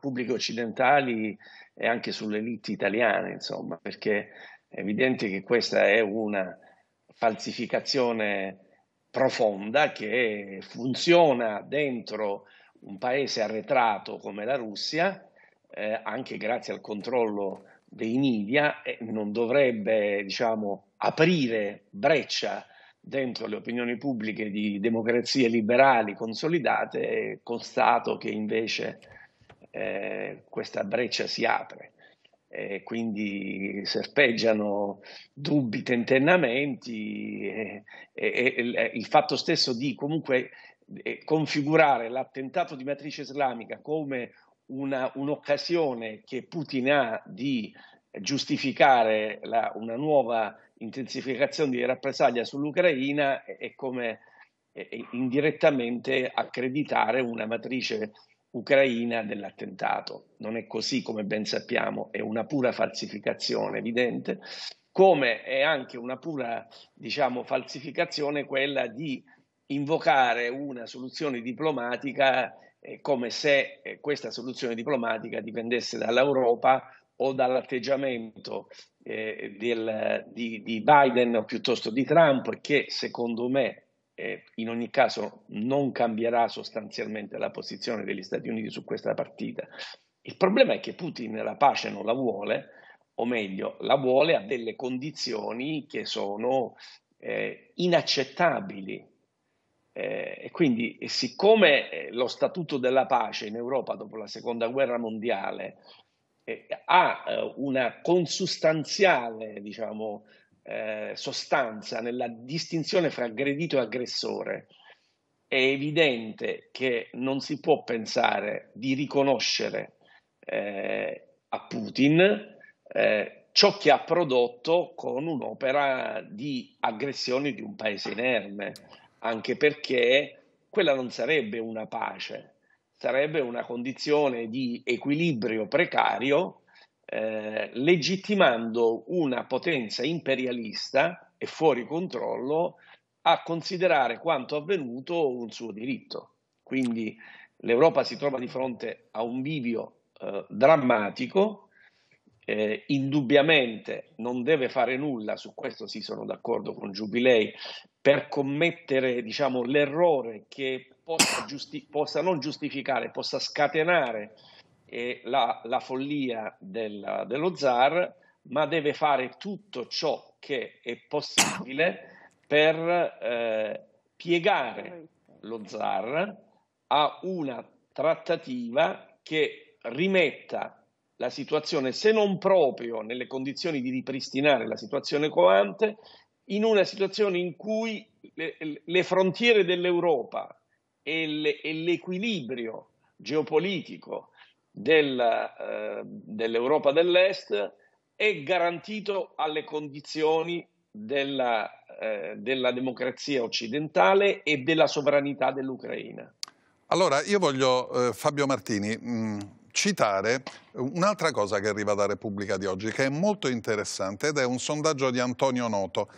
pubbliche occidentali e anche sulle elite italiane, insomma, perché è evidente che questa è una falsificazione profonda che funziona dentro un paese arretrato come la Russia, eh, anche grazie al controllo dei media eh, non dovrebbe diciamo, aprire breccia dentro le opinioni pubbliche di democrazie liberali consolidate, constato che invece eh, questa breccia si apre. E quindi serpeggiano dubbi, tentennamenti e, e, e il fatto stesso di comunque eh, configurare l'attentato di matrice islamica come una, un'occasione che Putin ha di giustificare la, una nuova intensificazione di rappresaglia sull'Ucraina è come e indirettamente accreditare una matrice ucraina dell'attentato. Non è così, come ben sappiamo, è una pura falsificazione evidente, come è anche una pura, diciamo, falsificazione quella di invocare una soluzione diplomatica come se eh, questa soluzione diplomatica dipendesse dall'Europa o dall'atteggiamento eh, del, di, di, Biden o piuttosto di Trump, che secondo me eh, in ogni caso non cambierà sostanzialmente la posizione degli Stati Uniti su questa partita. Il problema è che Putin la pace non la vuole, o meglio, la vuole a delle condizioni che sono eh, inaccettabili eh, e quindi, siccome eh, lo Statuto della Pace in Europa dopo la Seconda Guerra Mondiale eh, ha eh, una consustanziale diciamo, eh, sostanza nella distinzione fra aggredito e aggressore, è evidente che non si può pensare di riconoscere eh, a Putin ciò che ha prodotto con un'opera di aggressione di un paese inerme anche perché quella non sarebbe una pace, sarebbe una condizione di equilibrio precario, eh, legittimando una potenza imperialista e fuori controllo a considerare quanto avvenuto un suo diritto. Quindi l'Europa si trova di fronte a un bivio eh, drammatico eh, indubbiamente non deve fare nulla, su questo sì sono d'accordo con Giubilei, per commettere diciamo, l'errore che possa, giusti- possa, non giustificare, possa scatenare eh, la, la, follia del, dello zar, ma deve fare tutto ciò che è possibile per eh, piegare lo zar a una trattativa che rimetta la situazione, se non proprio nelle condizioni di ripristinare la situazione coante, in una situazione in cui le, le frontiere dell'Europa e, le, e, l'equilibrio geopolitico del, eh, dell'Europa dell'Est è garantito alle condizioni della, eh, della democrazia occidentale e della sovranità dell'Ucraina. Allora, io voglio, eh, Fabio Martini, mh mm, citare un'altra cosa che arriva da Repubblica di oggi, che è molto interessante ed è un sondaggio di Antonio Noto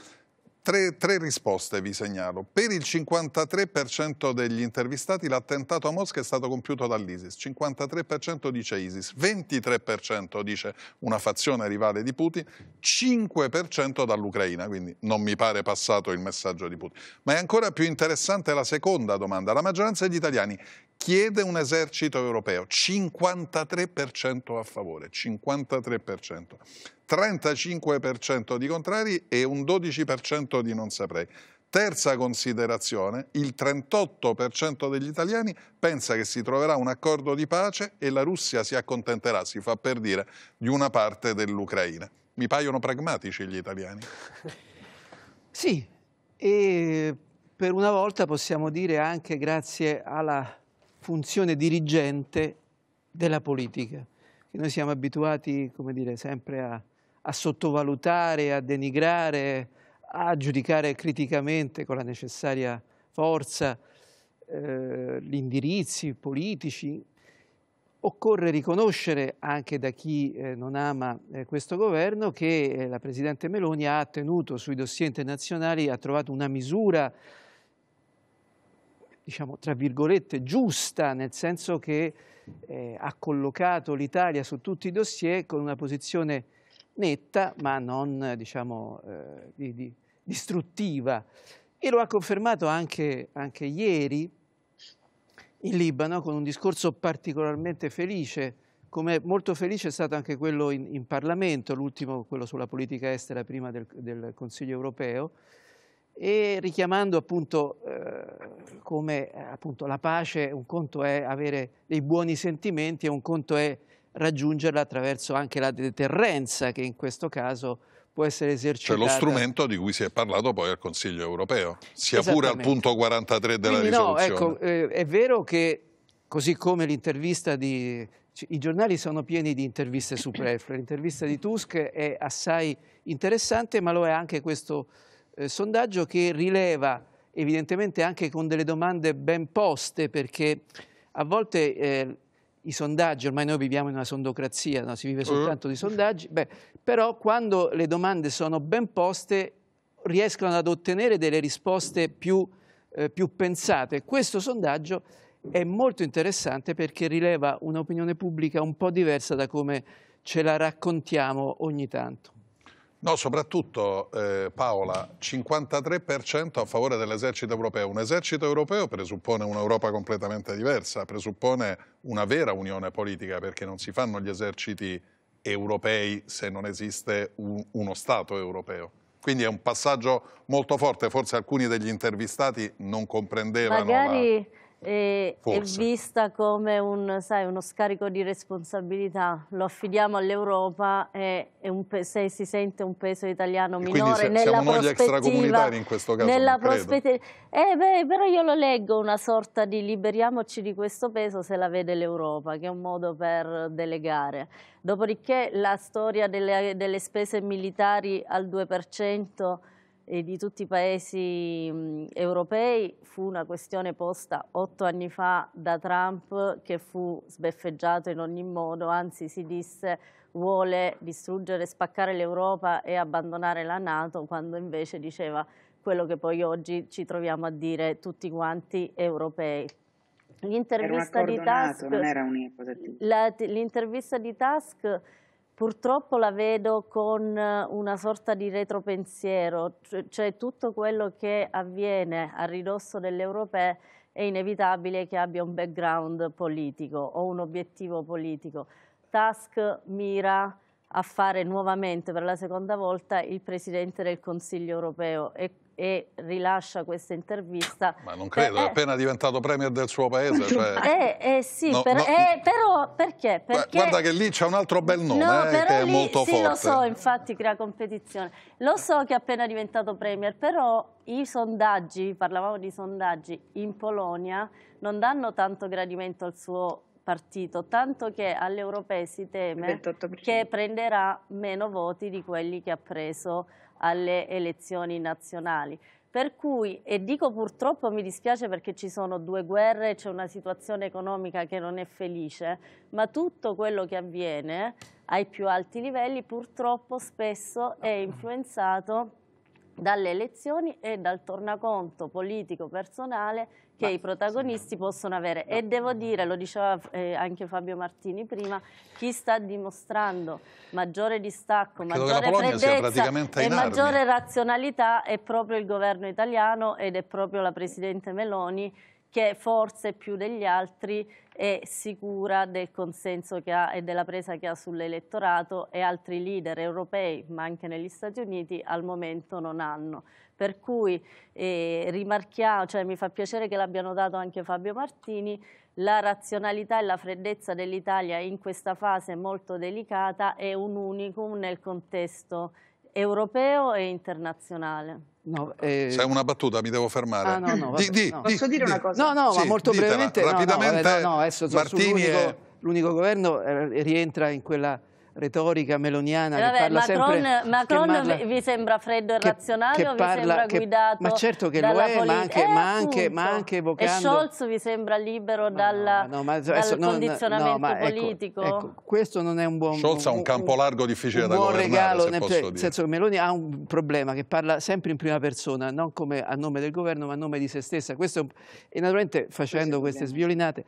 Tre, tre, risposte vi segnalo. Per il 53% degli intervistati l'attentato a Mosca è stato compiuto dall'ISIS, 53% dice ISIS, 23% dice una fazione rivale di Putin, 5% dall'Ucraina, quindi non mi pare passato il messaggio di Putin. Ma è ancora più interessante la seconda domanda. La maggioranza degli italiani chiede un esercito europeo, 53% a favore, 53%. 35% di contrari e un 12% di non saprei. Terza considerazione, il 38% degli italiani pensa che si troverà un accordo di pace e la Russia si accontenterà, si fa per dire, di una parte dell'Ucraina. Mi paiono pragmatici gli italiani. Sì, e per una volta possiamo dire anche grazie alla funzione dirigente della politica. Noi siamo abituati, come dire, sempre a a sottovalutare, a denigrare, a giudicare criticamente con la necessaria forza eh, gli indirizzi politici. Occorre riconoscere anche da chi eh, non ama eh, questo governo che eh, la Presidente Meloni ha tenuto sui dossier internazionali, ha trovato una misura diciamo, tra virgolette, giusta, nel senso che eh, ha collocato l'Italia su tutti i dossier con una posizione netta ma non eh, diciamo, eh, di, di, distruttiva. E lo ha confermato anche, anche ieri in Libano con un discorso particolarmente felice, come molto felice è stato anche quello in, in Parlamento, l'ultimo quello sulla politica estera prima del, del Consiglio europeo, e richiamando appunto eh, come eh, appunto, la pace, un conto è avere dei buoni sentimenti e un conto è raggiungerla attraverso anche la deterrenza che in questo caso può essere esercitata. Cioè lo strumento di cui si è parlato poi al Consiglio europeo, sia pure al punto 43 della Quindi, risoluzione. No, ecco, eh, è vero che così come l'intervista di... I giornali sono pieni di interviste superflue, l'intervista di Tusk è assai interessante, ma lo è anche questo eh, sondaggio che rileva evidentemente anche con delle domande ben poste, perché a volte eh, i sondaggi, ormai noi viviamo in una sondocrazia, no? si vive mm. soltanto di sondaggi, Beh, però quando le domande sono ben poste riescono ad ottenere delle risposte più, eh, più pensate. Questo sondaggio è molto interessante perché rileva un'opinione pubblica un po' diversa da come ce la raccontiamo ogni tanto. No, soprattutto eh, Paola, 53% a favore dell'esercito europeo. Un esercito europeo presuppone un'Europa completamente diversa, presuppone una vera unione politica perché non si fanno gli eserciti europei se non esiste un, uno Stato europeo. Quindi è un passaggio molto forte, forse alcuni degli intervistati non comprendevano Magari... la e, è vista come un, sai, uno scarico di responsabilità. Lo affidiamo all'Europa e, e un, se si sente un peso italiano minore nella siamo noi gli extracomunitari in questo caso. Nella prospettiva. Eh, beh, però io lo leggo una sorta di liberiamoci di questo peso se la vede l'Europa, che è un modo per delegare. Dopodiché la storia delle, delle spese militari al 2% e di tutti i paesi mh, europei fu una questione posta otto anni fa da Trump che fu sbeffeggiato in ogni modo, anzi si disse vuole distruggere, spaccare l'Europa e abbandonare la Nato, quando invece diceva quello che poi oggi ci troviamo a dire tutti quanti europei. L'intervista di Task, nato, non era un'intervista di Task purtroppo la vedo con eh, una sorta di retropensiero, cioè tutto quello che avviene a ridosso delle europee è inevitabile che abbia un background politico o un obiettivo politico. Tusk mira a fare nuovamente per la seconda volta il Presidente del Consiglio europeo e e rilascia questa intervista. Ma non credo, Beh, è eh. appena diventato premier del suo paese. Cioè... eh, eh, sì, no, per, no, eh, però perché? perché? Guarda che lì c'è un altro bel nome no, eh, che lì, è molto sì, forte. Lo so, infatti crea competizione. Lo so che è appena diventato premier, però i sondaggi, parlavamo di sondaggi, in Polonia non danno tanto gradimento al suo partito, tanto che alle europee si teme che prenderà meno voti di quelli che ha preso alle elezioni nazionali. Per cui, e dico purtroppo, mi dispiace perché ci sono due guerre, c'è una situazione economica che non è felice, ma tutto quello che avviene ai più alti livelli purtroppo spesso è influenzato dalle elezioni e dal tornaconto politico personale che i protagonisti sì. possono avere. No. E devo dire, lo diceva eh, anche Fabio Martini prima, chi sta dimostrando maggiore distacco, Credo maggiore freddezza e maggiore razionalità è proprio il governo italiano ed è proprio la Presidente Meloni che forse più degli altri è sicura del consenso che ha e della presa che ha sull'elettorato e altri leader europei, ma anche negli Stati Uniti, al momento non hanno per cui eh, rimarchiamo, cioè mi fa piacere che l'abbiano dato anche Fabio Martini, la razionalità e la freddezza dell'Italia in questa fase molto delicata è un unicum nel contesto europeo e internazionale. No, eh... C'è una battuta, mi devo fermare. Ah, no, no, vabbè, di, no. Di, Posso dire di, una cosa? No, no, sì, ma molto ditela, brevemente. Rapidamente, no, no, vabbè, no, adesso Martini l'unico è... governo eh, rientra in quella retorica meloniana eh, Vabbè, che parla Macron, sempre... Macron parla, vi sembra freddo e razionale che parla, vi sembra che, guidato Ma certo che lo è, ma anche, eh, ma, anche, ma anche, evocando... E Scholz vi sembra libero dalla, no, ma, dal condizionamento no, ma ecco, politico? Ecco, ecco, questo non è un buon... Scholz ha un, campo largo difficile da buon governare, regalo, se nel, nel senso che Meloni ha un problema che parla sempre in prima persona, non come a nome del governo, ma a nome di se stessa. Questo, e naturalmente facendo queste sviolinate,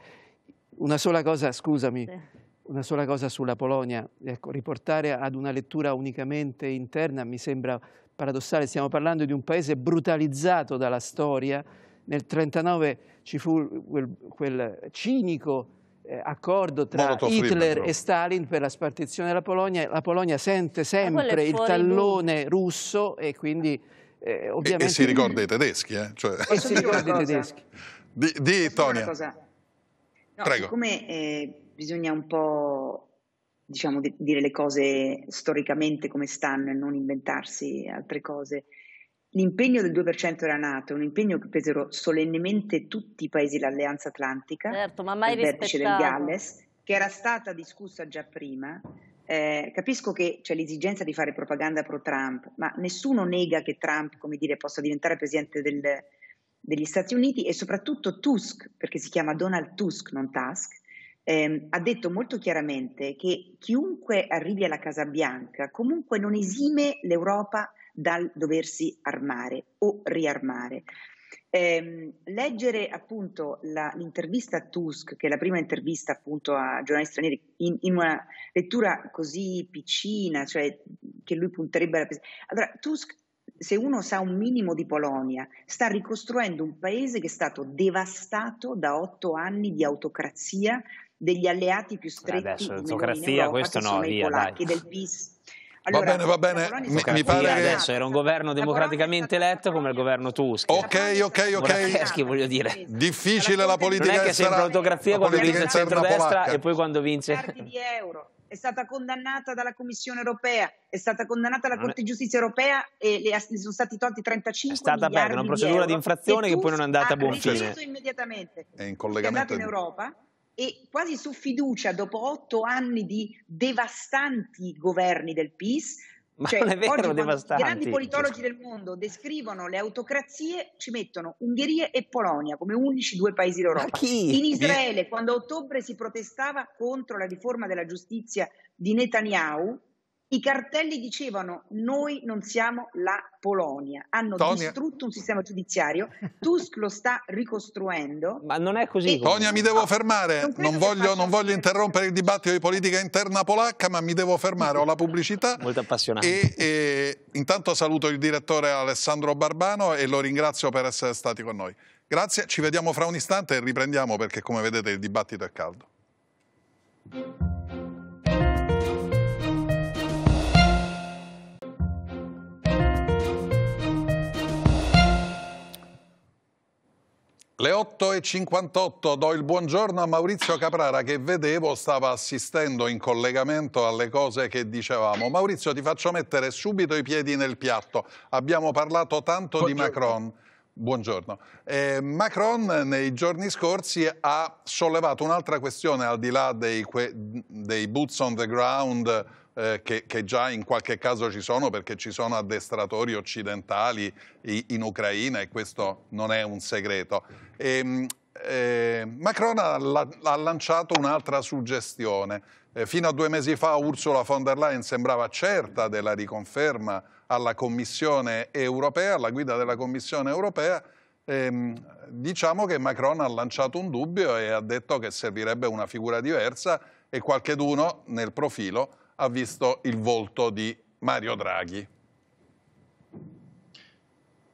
una sola cosa, scusami... Sì una sola cosa sulla Polonia, ecco, riportare ad una lettura unicamente interna mi sembra paradossale, stiamo parlando di un paese brutalizzato dalla storia, nel 1939 ci fu quel, quel cinico eh, accordo tra Molotov Hitler libero. e Stalin per la spartizione della Polonia, la Polonia sente eh, sempre il tallone lui. russo e quindi eh, ovviamente... E, e, si ricorda i tedeschi, eh? Cioè... E si ricorda i tedeschi. Di, di Tonia. No, Prego. Siccome, eh, bisogna un po' diciamo, di, dire le cose storicamente come stanno e non inventarsi altre cose. L'impegno del 2% era nato, un impegno che presero solennemente tutti i paesi dell'Alleanza Atlantica, certo, ma mai il vertice del Galles, che era stata discussa già prima. Eh, capisco che c'è l'esigenza di fare propaganda pro Trump, ma nessuno nega che Trump, come dire, possa diventare presidente del, degli Stati Uniti e soprattutto Tusk, perché si chiama Donald Tusk, non Tusk, eh, ha detto molto chiaramente che chiunque arrivi alla Casa Bianca comunque non esime l'Europa dal doversi armare o riarmare. Eh, leggere appunto la, l'intervista a Tusk, che è la prima intervista appunto a giornali stranieri, in, in, una lettura così piccina, cioè che lui punterebbe alla presidenza. Allora, Tusk, se uno sa un minimo di Polonia, sta ricostruendo un paese che è stato devastato da otto anni di autocrazia degli alleati più eh, stretti Adesso, di Meloni in Europa, che no, sono via, polacchi dai. del PIS. Allora, va bene, va bene. Mi, mi pare adesso era un governo democraticamente eletto come il governo Tusk. Ok, ok, ok. voglio dire. Difficile la politica non è che sempre autocrazia quando vince il centro-destra e poi quando vince Di euro. è stata condannata dalla Commissione europea, è stata condannata dalla Corte di Giustizia europea e le sono stati tolti 35 miliardi di euro. È stata aperta una procedura di infrazione che poi non è andata a buon fine. È in collegamento è andato in Europa e quasi su fiducia dopo otto anni di devastanti governi del PIS. Ma cioè, non è vero, devastanti. I grandi politologi del mondo descrivono le autocrazie, ci mettono Ungheria e Polonia come unici due paesi d'Europa. In Israele, quando a ottobre si protestava contro la riforma della giustizia di Netanyahu, i cartelli dicevano noi non siamo la Polonia, hanno Tonia. distrutto un sistema giudiziario, Tusk lo sta ricostruendo. Ma non è così. E... Tonia, mi devo ah, fermare, non, non, voglio, non voglio, interrompere il dibattito di politica interna polacca, ma mi devo fermare, ho la pubblicità. Molto appassionato. E, e, intanto saluto il direttore Alessandro Barbano e lo ringrazio per essere stati con noi. Grazie, ci vediamo fra un istante e riprendiamo perché come vedete il dibattito è caldo. Le 8.58 do il buongiorno a Maurizio Caprara che vedevo stava assistendo in collegamento alle cose che dicevamo. Maurizio ti faccio mettere subito i piedi nel piatto. Abbiamo parlato tanto buongiorno. di Macron. Buongiorno. Eh, Macron nei giorni scorsi ha sollevato un'altra questione al di là dei, dei boots on the ground eh, che, che, già in qualche caso ci sono perché ci sono addestratori occidentali in Ucraina e questo non è un segreto. E, ehm, eh, Macron ha, ha lanciato un'altra suggestione. Eh, fino a due mesi fa Ursula von der Leyen sembrava certa della riconferma alla Commissione europea, alla guida della Commissione europea. Eh, diciamo che Macron ha lanciato un dubbio e ha detto che servirebbe una figura diversa e qualcheduno nel profilo ha visto il volto di Mario Draghi?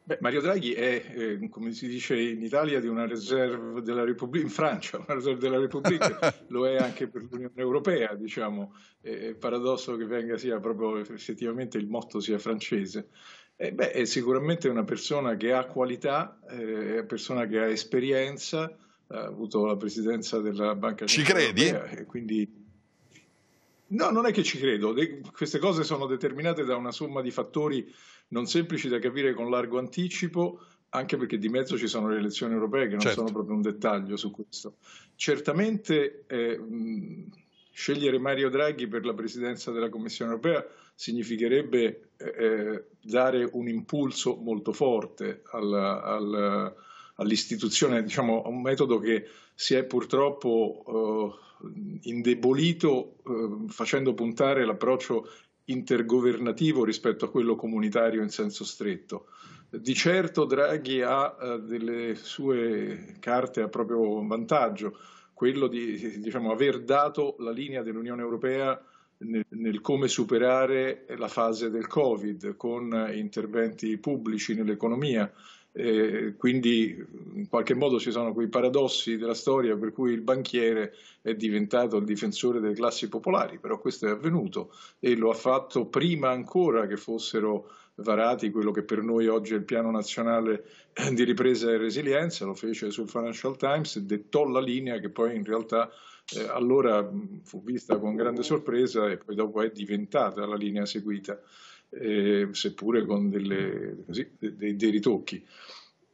Beh, Mario Draghi è, eh, come si dice in Italia, di una reserve della Repubblica, in Francia, una reserve della Repubblica, lo è anche per l'Unione Europea, diciamo, è paradosso che venga sia proprio effettivamente il motto sia francese. Eh, beh, è sicuramente una persona che ha qualità, eh, è persona che ha esperienza, ha avuto la presidenza della Banca Centrale Ci credi? Europea, quindi No, non è che ci credo. De- queste cose sono determinate da una somma di fattori non semplici da capire con largo anticipo, anche perché di mezzo ci sono le elezioni europee che non certo. sono proprio un dettaglio su questo. Certamente eh, mh, scegliere Mario Draghi per la presidenza della Commissione europea significherebbe eh, eh dare un impulso molto forte alla, alla, all'istituzione, diciamo, un metodo che si è purtroppo... Eh, indebolito eh, facendo puntare l'approccio intergovernativo rispetto a quello comunitario in senso stretto. Di certo Draghi ha eh, delle sue carte a proprio vantaggio, quello di diciamo, aver dato la linea dell'Unione Europea nel, nel, come superare la fase del Covid con interventi pubblici nell'economia, eh, quindi in qualche modo ci sono quei paradossi della storia per cui il banchiere è diventato il difensore delle classi popolari, però questo è avvenuto e lo ha fatto prima ancora che fossero varati quello che per noi oggi è il piano nazionale di ripresa e resilienza, lo fece sul Financial Times, dettò la linea che poi in realtà eh, allora mm, fu vista con grande sorpresa e poi dopo è diventata la linea seguita eh, seppure con delle, così, dei, dei, ritocchi.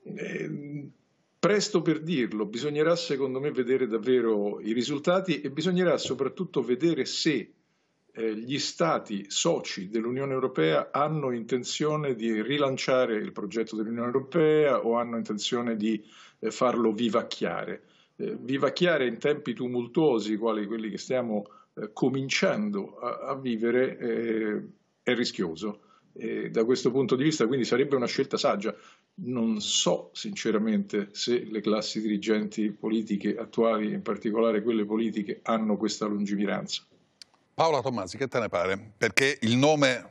Eh, presto per dirlo, bisognerà secondo me vedere davvero i risultati e bisognerà soprattutto vedere se eh, gli stati soci dell'Unione Europea hanno intenzione di rilanciare il progetto dell'Unione Europea o hanno intenzione di eh, farlo vivacchiare. Eh, vivacchiare in tempi tumultuosi quali quelli che stiamo eh, cominciando a, a vivere è rischioso. E da questo punto di vista, quindi, sarebbe una scelta saggia. Non so sinceramente se le classi dirigenti politiche attuali, in particolare quelle politiche, hanno questa lungimiranza. Paola Tommasi, che te ne pare? Perché il nome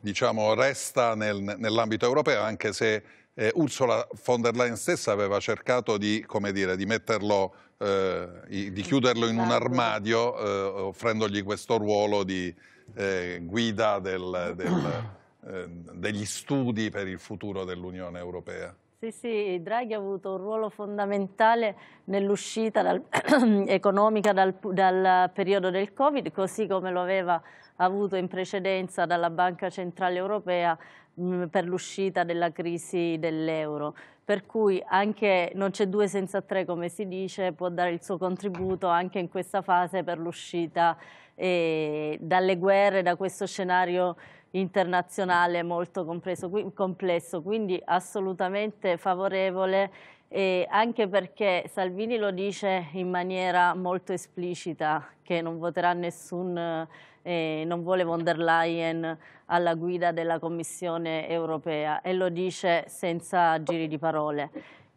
diciamo, resta nel, nell'ambito europeo, anche se eh, Ursula von der Leyen stessa aveva cercato di, dire, di, metterlo, eh, di chiuderlo in un esatto. armadio, eh, offrendogli questo ruolo di, eh, guida del, del, eh, degli studi per il futuro dell'Unione Europea. Sì, sì, Draghi ha avuto un ruolo fondamentale nell'uscita economica dal, dal, periodo del Covid, così come lo aveva avuto in precedenza dalla Banca Centrale Europea mh, mm, per l'uscita della crisi dell'euro. Per cui anche non c'è due senza tre, come si dice, può dare il suo contributo anche in questa fase per l'uscita dalle guerre, da questo scenario internazionale molto compreso, complesso, quindi assolutamente favorevole e anche perché Salvini lo dice in maniera molto esplicita che non voterà nessun, eh, non vuole von der Leyen alla guida della Commissione europea e lo dice senza giri di parole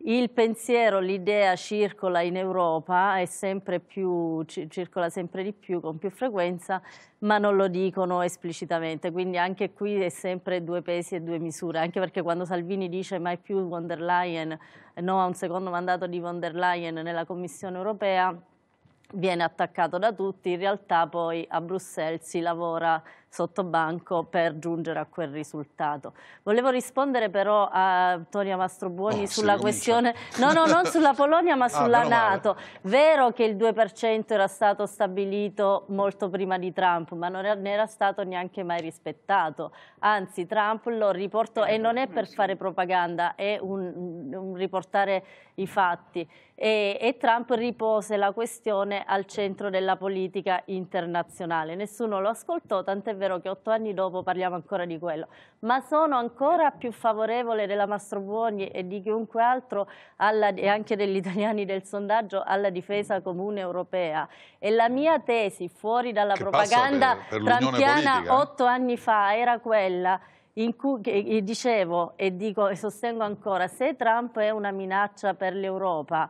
il pensiero, l'idea circola in Europa, sempre più, circola sempre di più, con più frequenza, ma non lo dicono esplicitamente, quindi anche qui è sempre due pesi e due misure, anche perché quando Salvini dice mai più von der Leyen, no a un secondo mandato di von der Leyen nella Commissione europea, viene attaccato da tutti, in realtà poi a Bruxelles si lavora sotto banco per giungere a quel risultato. Volevo rispondere però a Tonia Mastrobuoni oh, sulla questione, no no non sulla Polonia ma ah, sulla ah, Nato, vero che il 2% era stato stabilito molto prima di Trump ma non era stato neanche mai rispettato, anzi Trump lo riportò e non è per fare propaganda, è un, un riportare i fatti e, e Trump ripose la questione al centro della politica internazionale. Nessuno lo ascoltò, tant'è vero che otto anni dopo parliamo ancora di quello. Ma sono ancora più favorevole della Mastro Buoni e di chiunque altro alla, e anche degli italiani del sondaggio alla difesa comune europea. E la mia tesi fuori dalla che propaganda trampiana otto anni fa era quella in cui dicevo e, dico, e sostengo ancora, se Trump è una minaccia per l'Europa,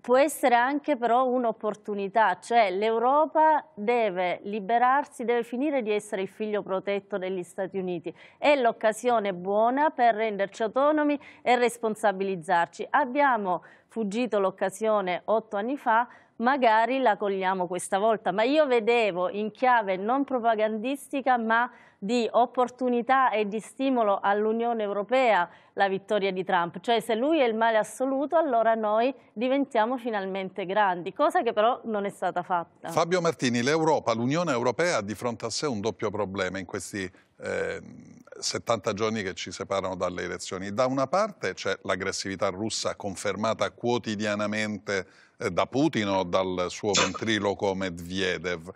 può essere anche però un'opportunità, cioè l'Europa deve liberarsi, deve finire di essere il figlio protetto degli Stati Uniti. È l'occasione buona per renderci autonomi e responsabilizzarci. Abbiamo fuggito l'occasione otto anni fa, magari la cogliamo questa volta. Ma io vedevo in chiave non propagandistica ma di opportunità e di stimolo all'Unione Europea la vittoria di Trump. Cioè se lui è il male assoluto allora noi diventiamo finalmente grandi, cosa che però non è stata fatta. Fabio Martini, l'Europa, l'Unione Europea ha di fronte a sé un doppio problema in questi eh, 70 giorni che ci separano dalle elezioni. Da una parte c'è l'aggressività russa confermata quotidianamente eh, da Putin o dal suo ventriloquo Medvedev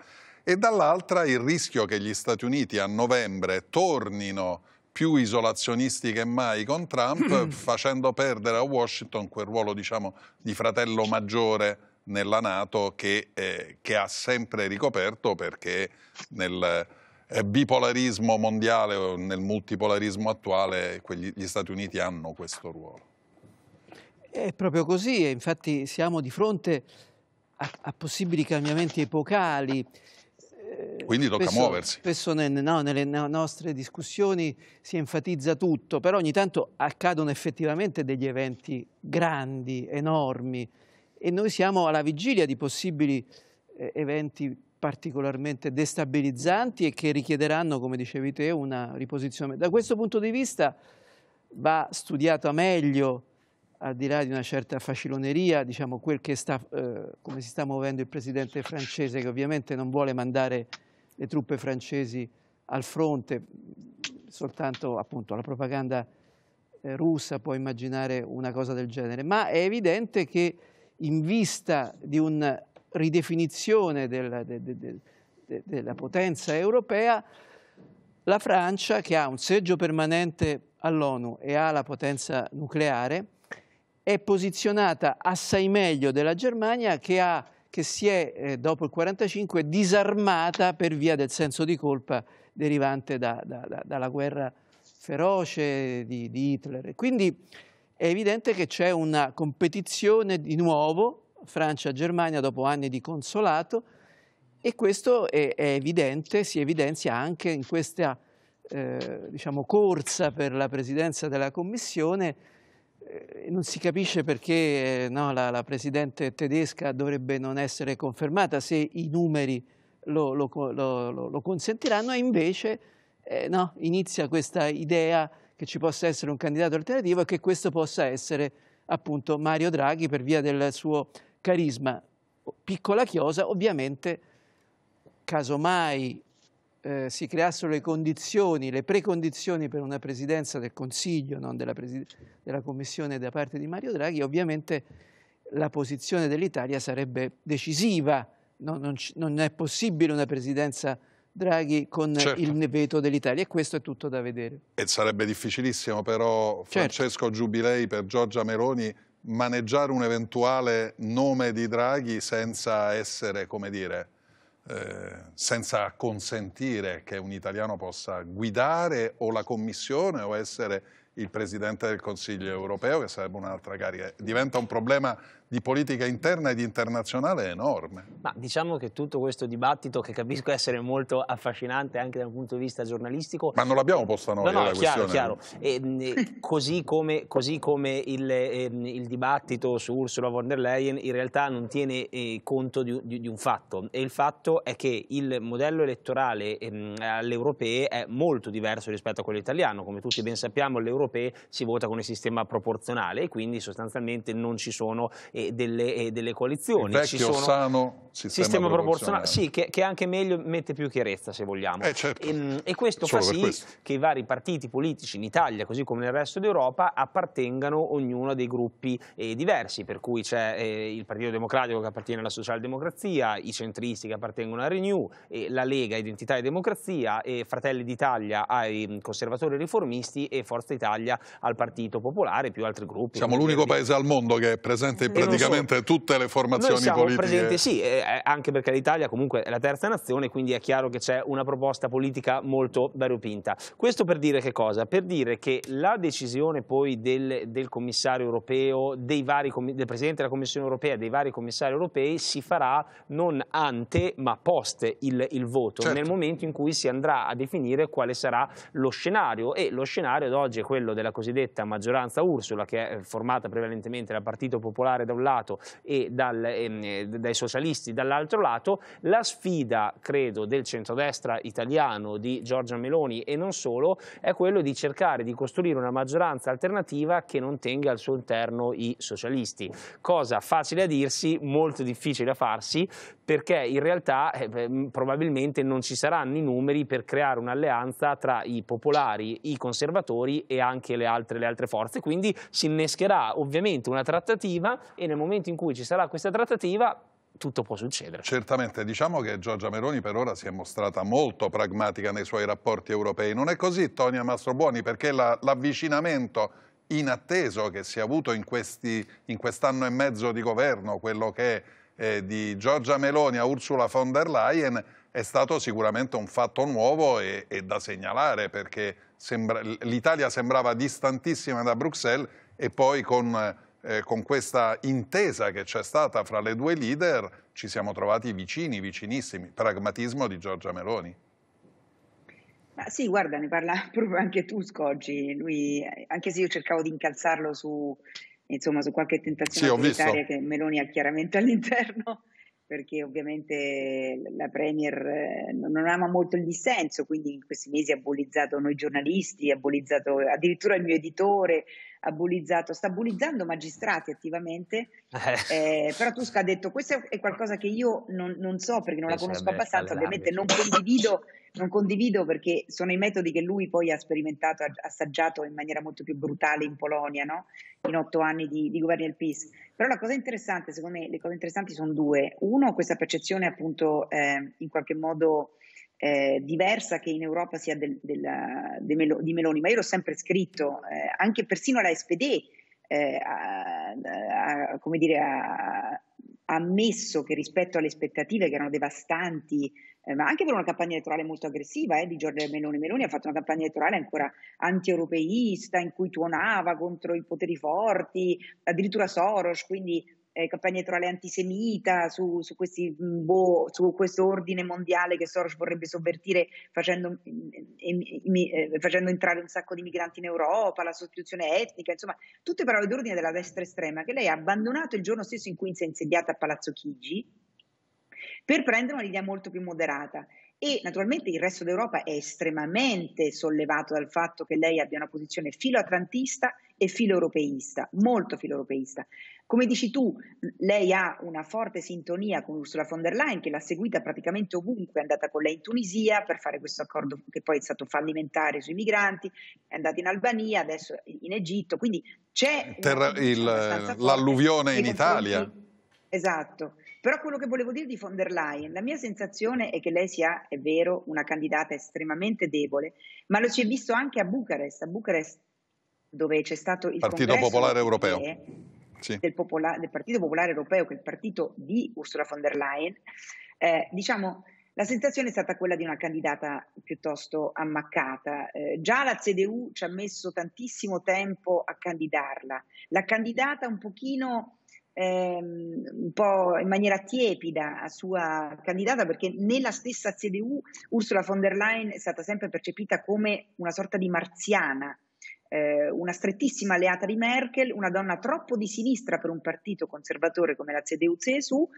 e dall'altra il rischio che gli Stati Uniti a novembre tornino più isolazionisti che mai con Trump mm. facendo perdere a Washington quel ruolo diciamo, di fratello maggiore nella Nato che, eh, che ha sempre ricoperto perché nel eh, bipolarismo mondiale o nel multipolarismo attuale gli Stati Uniti hanno questo ruolo. È proprio così, infatti siamo di fronte a, a possibili cambiamenti epocali. Eh, Quindi tocca spesso, muoversi. Spesso ne, no, nelle nostre discussioni si enfatizza tutto, però ogni tanto accadono effettivamente degli eventi grandi, enormi, e noi siamo alla vigilia di possibili eh, eventi particolarmente destabilizzanti e che richiederanno, come dicevi te, una riposizione. Da questo punto di vista va studiata meglio al di là di una certa faciloneria, diciamo quel che sta, eh, come si sta muovendo il presidente francese, che ovviamente non vuole mandare le truppe francesi al fronte, soltanto appunto la propaganda eh, russa può immaginare una cosa del genere, ma è evidente che in vista di una ridefinizione della, de, de, de, della potenza europea, la Francia, che ha un seggio permanente all'ONU e ha la potenza nucleare, è posizionata assai meglio della Germania che, ha, che si è, eh, dopo il 1945, disarmata per via del senso di colpa derivante da, da, da, dalla guerra feroce di, di Hitler. Quindi è evidente che c'è una competizione di nuovo, Francia-Germania dopo anni di consolato, e questo è, è evidente, si evidenzia anche in questa eh, diciamo, corsa per la presidenza della Commissione, eh, non si capisce perché eh, no, la, la, presidente tedesca dovrebbe non essere confermata se i numeri lo, lo, lo, lo consentiranno e invece eh, no, inizia questa idea che ci possa essere un candidato alternativo e che questo possa essere appunto Mario Draghi per via del suo carisma. Piccola chiosa, ovviamente, casomai eh, si creassero le condizioni, le precondizioni per una presidenza del Consiglio, non della, della Commissione da parte di Mario Draghi, ovviamente la posizione dell'Italia sarebbe decisiva, no, non, non, è possibile una presidenza Draghi con certo. il veto dell'Italia e questo è tutto da vedere. E sarebbe difficilissimo però, certo. Francesco certo. Giubilei, per Giorgia Meloni maneggiare un eventuale nome di Draghi senza essere, come dire, eh, senza consentire che un italiano possa guidare o la Commissione o essere il Presidente del Consiglio europeo, che sarebbe un'altra carica. Diventa un problema di politica interna ed internazionale è enorme. Ma diciamo che tutto questo dibattito, che capisco essere molto affascinante anche dal punto di vista giornalistico... Ma non l'abbiamo posta noi no, no, la chiaro, questione. Chiaro. E, ehm, così come, così come il, ehm, il, dibattito su Ursula von der Leyen in realtà non tiene eh, conto di, di, di un fatto, e il fatto è che il modello elettorale ehm, alle europee è molto diverso rispetto a quello italiano. Come tutti ben sappiamo, alle europee si vota con il sistema proporzionale e quindi sostanzialmente non ci sono e delle, e delle coalizioni. Il vecchio, sano sistema, sistema proporzionale. Sì, che, che, anche meglio mette più chiarezza, se vogliamo. Eh, certo. e, ehm, e, questo Solo fa sì questo. che i vari partiti politici in Italia, così come nel resto d'Europa, appartengano ognuno a dei gruppi eh, diversi, per cui c'è eh, il Partito Democratico che appartiene alla Socialdemocrazia, i centristi che appartengono a Renew, la Lega Identità e Democrazia, Fratelli d'Italia ai mm, conservatori riformisti e Forza Italia al Partito Popolare, più altri gruppi. Siamo l'unico paese al mondo che è presente in presenza praticamente solo... tutte le formazioni Noi siamo politiche. Presenti, sì, anche perché l'Italia comunque è la terza nazione, quindi è chiaro che c'è una proposta politica molto variopinta. Questo per dire che cosa? Per dire che la decisione poi del, del commissario europeo, vari, del Presidente della Commissione europea, dei vari commissari europei si farà non ante ma post il, il voto, certo. nel momento in cui si andrà a definire quale sarà lo scenario e lo scenario ad oggi è quello della cosiddetta maggioranza Ursula che è formata prevalentemente dal Partito Popolare da un un lato e, dal, e ehm, dai socialisti dall'altro lato, la sfida, credo, del centrodestra italiano di Giorgia Meloni e non solo, è quello di cercare di costruire una maggioranza alternativa che non tenga al suo interno i socialisti. Cosa facile a dirsi, molto difficile a farsi, perché in realtà eh, probabilmente non ci saranno i numeri per creare un'alleanza tra i popolari, i conservatori e anche le altre, le altre forze. Quindi si innescherà ovviamente una trattativa e nel momento in cui ci sarà questa trattativa tutto può succedere. Certamente, diciamo che Giorgia Meloni per ora si è mostrata molto pragmatica nei suoi rapporti europei. Non è così, Tonia Mastrobuoni, perché l'avvicinamento la, inatteso che si è avuto in quest'anno quest e mezzo di governo, quello che eh, di Giorgia Meloni a Ursula von der Leyen, è stato sicuramente un fatto nuovo e, e da segnalare, perché sembra, l'Italia sembrava distantissima da Bruxelles e poi con eh, con questa intesa che c'è stata fra le due leader ci siamo trovati vicini, vicinissimi. Pragmatismo di Giorgia Meloni. Ma sì, guarda, ne parla proprio anche Tusk oggi. Lui, anche se io cercavo di incalzarlo su, insomma, su qualche tentazione sì, che Meloni ha chiaramente all'interno, perché ovviamente la Premier eh, non ama molto il dissenso, quindi in questi mesi ha bullizzato noi giornalisti, ha bullizzato addirittura il mio editore ha bullizzato, sta bullizzando magistrati attivamente, eh, eh però Tusk ha detto questo è qualcosa che io non, non so perché non la conosco abbastanza, ovviamente non condivido, non condivido, perché sono i metodi che lui poi ha sperimentato, ha assaggiato in maniera molto più brutale in Polonia, no? in otto anni di, di governo del PIS. Però la cosa interessante, secondo me, le cose interessanti sono due. Uno, questa percezione appunto eh, in qualche modo eh, diversa che in Europa sia del, della, de Melo, di Meloni, ma io l'ho sempre scritto, eh, anche persino la SPD eh, ha, ha, dire, ha, ammesso che rispetto alle aspettative che erano devastanti, eh, ma anche per una campagna elettorale molto aggressiva eh, di Giorgia Meloni, Meloni ha fatto una campagna elettorale ancora anti-europeista in cui tuonava contro i poteri forti, addirittura Soros, quindi eh, campagne elettorale antisemita, su, su, questi, mm, boh, su, questo ordine mondiale che Soros vorrebbe sovvertire facendo, eh, eh, facendo, entrare un sacco di migranti in Europa, la sostituzione etnica, insomma, tutte parole d'ordine della destra estrema che lei ha abbandonato il giorno stesso in cui si è insediata a Palazzo Chigi per prendere un'idea molto più moderata e naturalmente il resto d'Europa è estremamente sollevato dal fatto che lei abbia una posizione filoatlantista e filoeuropeista, molto filoeuropeista. Come dici tu, lei ha una forte sintonia con Ursula von der Leyen che l'ha seguita praticamente ovunque, è andata con lei in Tunisia per fare questo accordo che poi è stato fallimentare sui migranti, è andata in Albania, adesso in Egitto, quindi c'è Terra, il, l'alluvione in Italia. Esatto. Però quello che volevo dire di von der Leyen, la mia sensazione è che lei sia, è vero, una candidata estremamente debole, ma lo si è visto anche a Bucarest, a Bucarest dove c'è stato il Partito Popolare Europeo. Sì. Del, popola- del, Partito Popolare Europeo, che è il partito di Ursula von der Leyen, eh, diciamo, la sensazione è stata quella di una candidata piuttosto ammaccata. Eh, già la CDU ci ha messo tantissimo tempo a candidarla. La candidata un pochino ehm, un po' in maniera tiepida a sua candidata perché nella stessa CDU Ursula von der Leyen è stata sempre percepita come una sorta di marziana, eh, una strettissima alleata di Merkel, una donna troppo di sinistra per un partito conservatore come la CDU-CSU.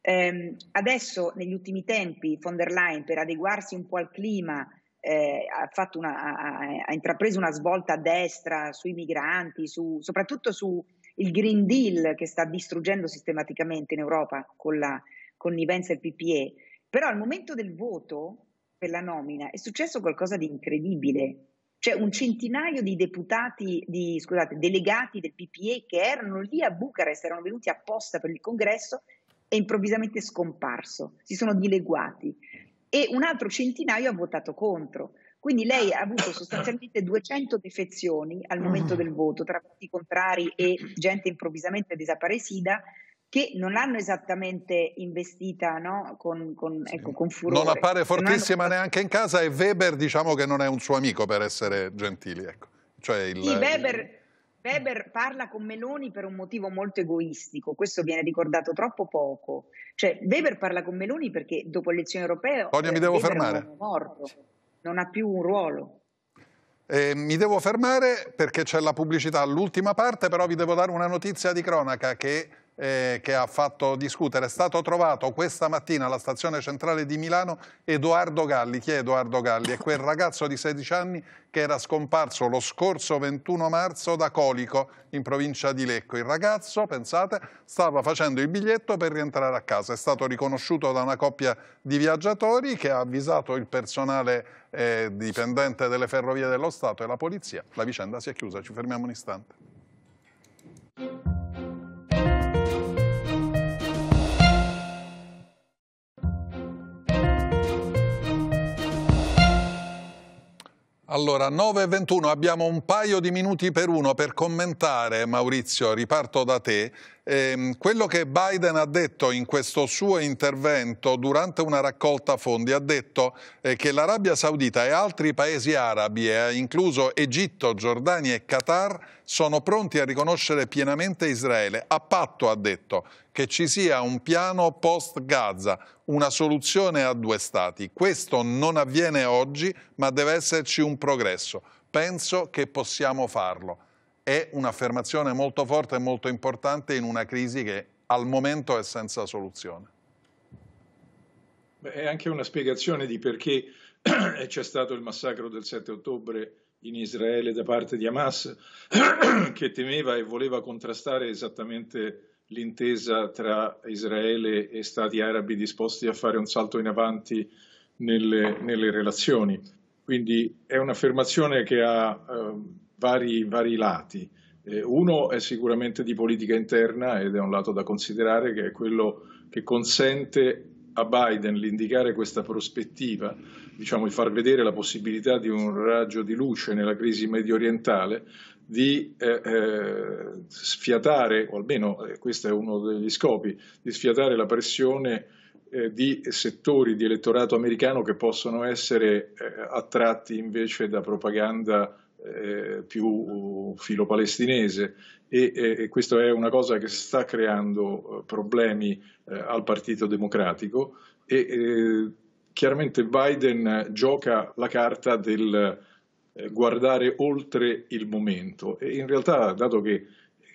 Eh, adesso, negli ultimi tempi, von der Leyen, per adeguarsi un po' al clima, eh, ha, una, ha, ha, intrapreso una svolta a destra sui migranti, su, soprattutto su, il Green Deal che sta distruggendo sistematicamente in Europa con la connivenza del PPE, però al momento del voto per la nomina è successo qualcosa di incredibile. Cioè un centinaio di deputati, di, scusate, delegati del PPE che erano lì a Bucarest, erano venuti apposta per il congresso, è improvvisamente scomparso, si sono dileguati e un altro centinaio ha votato contro. Quindi lei ha avuto sostanzialmente 200 defezioni al momento mm. del voto tra partiti contrari e gente improvvisamente desaparecida che non l'hanno esattamente investita no? con, con, ecco, con, furore. Non appare fortissima non hanno... neanche in casa e Weber diciamo che non è un suo amico per essere gentili. Ecco. Cioè il, sì, Weber, il... Weber parla con Meloni per un motivo molto egoistico, questo viene ricordato troppo poco. Cioè Weber parla con Meloni perché dopo le elezioni europee... Sonia, mi eh, devo Weber fermare. Morto non ha più un ruolo. Eh, mi devo fermare perché c'è la pubblicità all'ultima parte, però vi devo dare una notizia di cronaca che eh, che ha fatto discutere. È stato trovato questa mattina alla stazione centrale di Milano Edoardo Galli. Chi è Edoardo Galli? È quel ragazzo di 16 anni che era scomparso lo scorso 21 marzo da Colico, in provincia di Lecco. Il ragazzo, pensate, stava facendo il biglietto per rientrare a casa. È stato riconosciuto da una coppia di viaggiatori che ha avvisato il personale eh, dipendente delle ferrovie dello Stato e la polizia. La vicenda si è chiusa. Ci fermiamo un istante. Allora, e 9.21, abbiamo un paio di minuti per uno per commentare, Maurizio, riparto da te, eh, quello che Biden ha detto in questo suo intervento durante una raccolta fondi ha detto eh, che l'Arabia Saudita e altri paesi arabi, eh, incluso Egitto, Giordania e Qatar, sono pronti a riconoscere pienamente Israele, a patto, ha detto, che ci sia un piano post-Gaza, una soluzione a due stati. Questo non avviene oggi, ma deve esserci un progresso. Penso che possiamo farlo è un'affermazione molto forte e molto importante in una crisi che al momento è senza soluzione. Beh, è anche una spiegazione di perché c'è stato il massacro del 7 ottobre in Israele da parte di Hamas, che temeva e voleva contrastare esattamente l'intesa tra Israele e Stati arabi disposti a fare un salto in avanti nelle, nelle relazioni. Quindi è un'affermazione che ha... Ehm, vari, vari lati. Eh, uno è sicuramente di politica interna ed è un lato da considerare che è quello che consente a Biden l'indicare questa prospettiva, diciamo di far vedere la possibilità di un raggio di luce nella crisi medio orientale, di eh, eh, sfiatare, o almeno eh, questo è uno degli scopi, di sfiatare la pressione eh, di settori di elettorato americano che possono essere eh, attratti invece da propaganda eh, più filo palestinese e, e, questa è una cosa che sta creando eh, problemi eh, al Partito Democratico e eh, chiaramente Biden gioca la carta del eh, guardare oltre il momento e in realtà dato che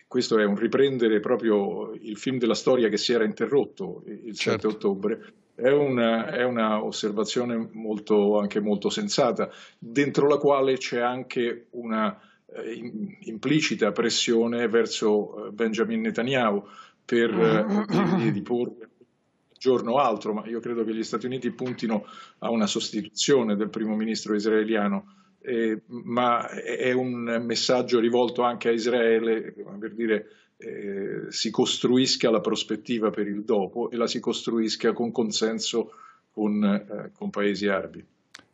questo è un riprendere proprio il film della storia che si era interrotto il 7 certo. ottobre è una, è una, osservazione molto, anche molto sensata, dentro la quale c'è anche una eh, implicita pressione verso eh, Benjamin Netanyahu per eh, di, di porre giorno altro, ma io credo che gli Stati Uniti puntino a una sostituzione del primo ministro israeliano. Eh, ma è un messaggio rivolto anche a Israele, per dire, eh, si costruisca la prospettiva per il dopo e la si costruisca con consenso con, eh, con paesi arabi.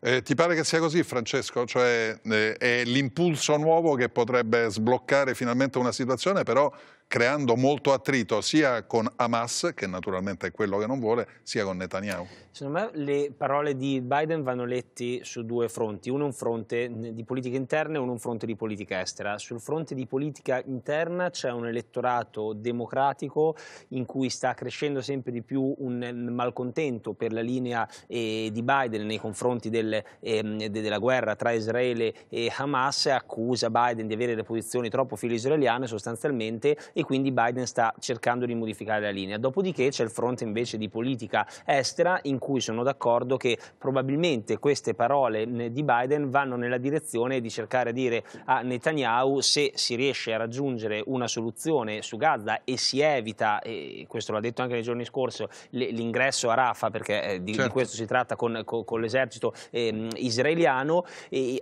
Eh, ti pare che sia così Francesco? Cioè eh, è l'impulso nuovo che potrebbe sbloccare finalmente una situazione però creando molto attrito sia con Hamas, che naturalmente è quello che non vuole, sia con Netanyahu. Secondo me le parole di Biden vanno lette su due fronti, uno un fronte di politica interna e uno un fronte di politica estera. Sul fronte di politica interna c'è un elettorato democratico in cui sta crescendo sempre di più un malcontento per la linea eh, di Biden nei confronti del, eh, della guerra tra Israele e Hamas, accusa Biden di avere le posizioni troppo filo israeliane sostanzialmente e quindi Biden sta cercando di modificare la linea. Dopodiché c'è il fronte invece di politica estera in cui sono d'accordo che probabilmente queste parole eh, di Biden vanno nella direzione di cercare di dire a Netanyahu se si riesce a raggiungere una soluzione su Gaza e si evita, e questo l'ha detto anche nei giorni scorsi, l'ingresso a Rafa perché eh, di, certo. di, questo si tratta con, con, con l'esercito eh, israeliano,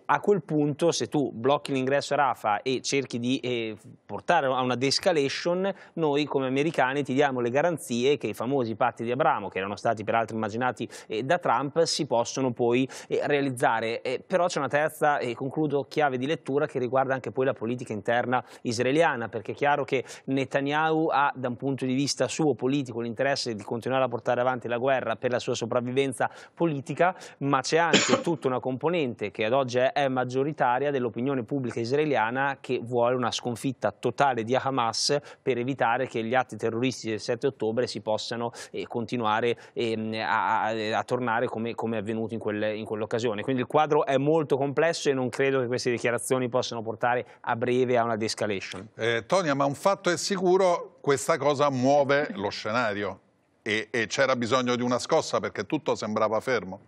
a quel punto se tu blocchi l'ingresso a Rafa e cerchi di eh, portare a una descalation Foundation, noi come americani ti diamo le garanzie che i famosi patti di Abramo, che erano stati peraltro immaginati eh, da Trump, si possono poi eh, realizzare. Eh, però c'è una terza, e concludo, chiave di lettura che riguarda anche poi la politica interna israeliana, perché è chiaro che Netanyahu ha da un punto di vista suo politico l'interesse di continuare a portare avanti la guerra per la sua sopravvivenza politica, ma c'è anche tutta una componente che ad oggi è maggioritaria dell'opinione pubblica israeliana che vuole una sconfitta totale di Hamas per evitare che gli atti terroristici del 7 ottobre si possano eh, continuare eh, a, a, tornare come, come è avvenuto in, quel, in quell'occasione. Quindi il quadro è molto complesso e non credo che queste dichiarazioni possano portare a breve a una de-escalation. Eh, Tonia, ma un fatto è sicuro, questa cosa muove lo scenario e, e c'era bisogno di una scossa perché tutto sembrava fermo.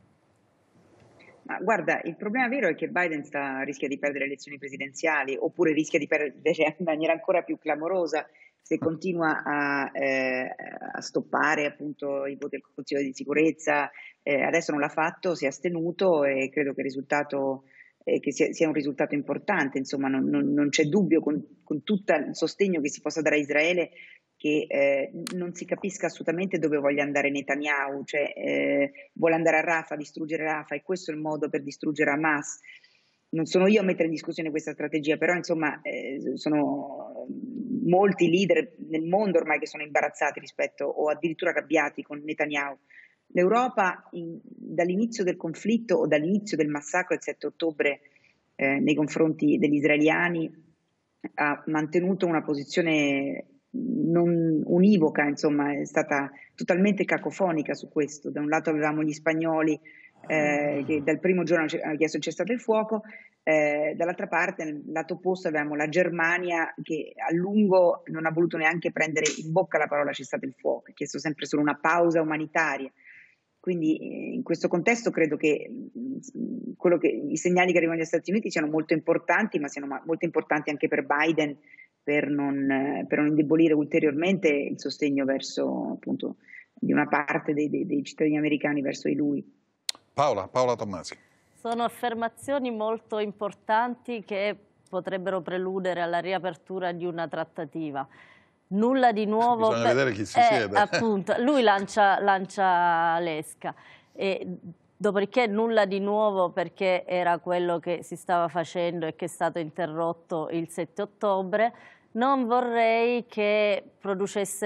Ma guarda, il problema vero è che Biden sta, rischia di perdere le elezioni presidenziali oppure rischia di perdere in maniera ancora più clamorosa se continua a, eh, a stoppare appunto i voti del Consiglio di sicurezza. Eh, adesso non l'ha fatto, si è astenuto e credo che il risultato eh, che sia, sia, un risultato importante, insomma non, non, non c'è dubbio con, con tutto il sostegno che si possa dare a Israele che eh, non si capisca assolutamente dove voglia andare Netanyahu, cioè eh, vuole andare a Rafa, distruggere Rafa e questo è il modo per distruggere Hamas. Non sono io a mettere in discussione questa strategia, però insomma eh, sono molti leader nel mondo ormai che sono imbarazzati rispetto o addirittura arrabbiati con Netanyahu. L'Europa in, dall'inizio del conflitto o dall'inizio del massacro il 7 ottobre eh, nei confronti degli israeliani ha mantenuto una posizione non univoca, insomma, è stata totalmente cacofonica su questo. Da un lato avevamo gli spagnoli eh, che dal primo giorno hanno chiesto il cessato il fuoco, eh, dall'altra parte, nel lato opposto, avevamo la Germania che a lungo non ha voluto neanche prendere in bocca la parola cessato il fuoco, ha chiesto sempre solo una pausa umanitaria. Quindi eh, in questo contesto credo che, mm, che, i segnali che arrivano dagli Stati Uniti siano molto importanti, ma siano molto importanti anche per Biden per non, eh, per non indebolire ulteriormente il sostegno verso, appunto, di una parte dei, dei, dei cittadini americani verso di lui. Paola, Paola Tommasi. Sono affermazioni molto importanti che potrebbero preludere alla riapertura di una trattativa nulla di nuovo. Bisogna vedere chi si eh, siede. Appunto, lui lancia, lancia l'esca. E dopodiché nulla di nuovo perché era quello che si stava facendo e che è stato interrotto il 7 ottobre. Non vorrei che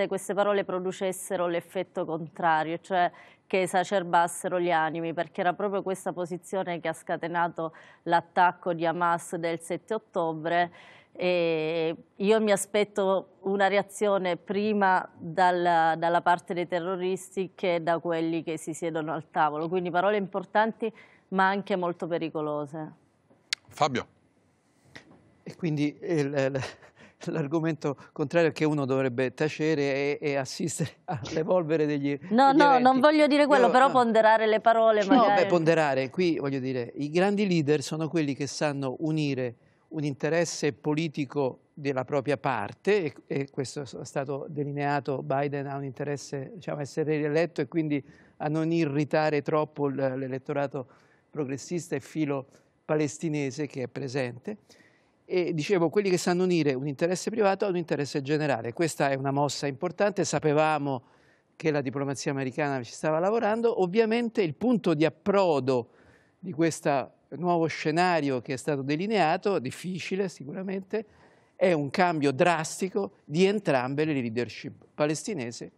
queste parole producessero l'effetto contrario, cioè che esacerbassero gli animi, perché era proprio questa posizione che ha scatenato l'attacco di Hamas del 7 ottobre e io mi aspetto una reazione prima dalla, dalla, parte dei terroristi che da quelli che si siedono al tavolo, quindi parole importanti ma anche molto pericolose. Fabio. E quindi eh, l'argomento contrario è che uno dovrebbe tacere e, e assistere all'evolvere degli No, degli no, eventi. non voglio dire quello, Io, però no. ponderare le parole magari. No, beh, ponderare, qui voglio dire, i grandi leader sono quelli che sanno unire un interesse politico della propria parte e, e, questo è stato delineato, Biden ha un interesse diciamo, a essere rieletto e quindi a non irritare troppo l'elettorato progressista e filo palestinese che è presente e dicevo quelli che sanno unire un interesse privato ad un interesse generale. Questa è una mossa importante, sapevamo che la diplomazia americana ci stava lavorando, ovviamente il punto di approdo di questa nuovo scenario che è stato delineato, difficile sicuramente, è un cambio drastico di entrambe le leadership palestinese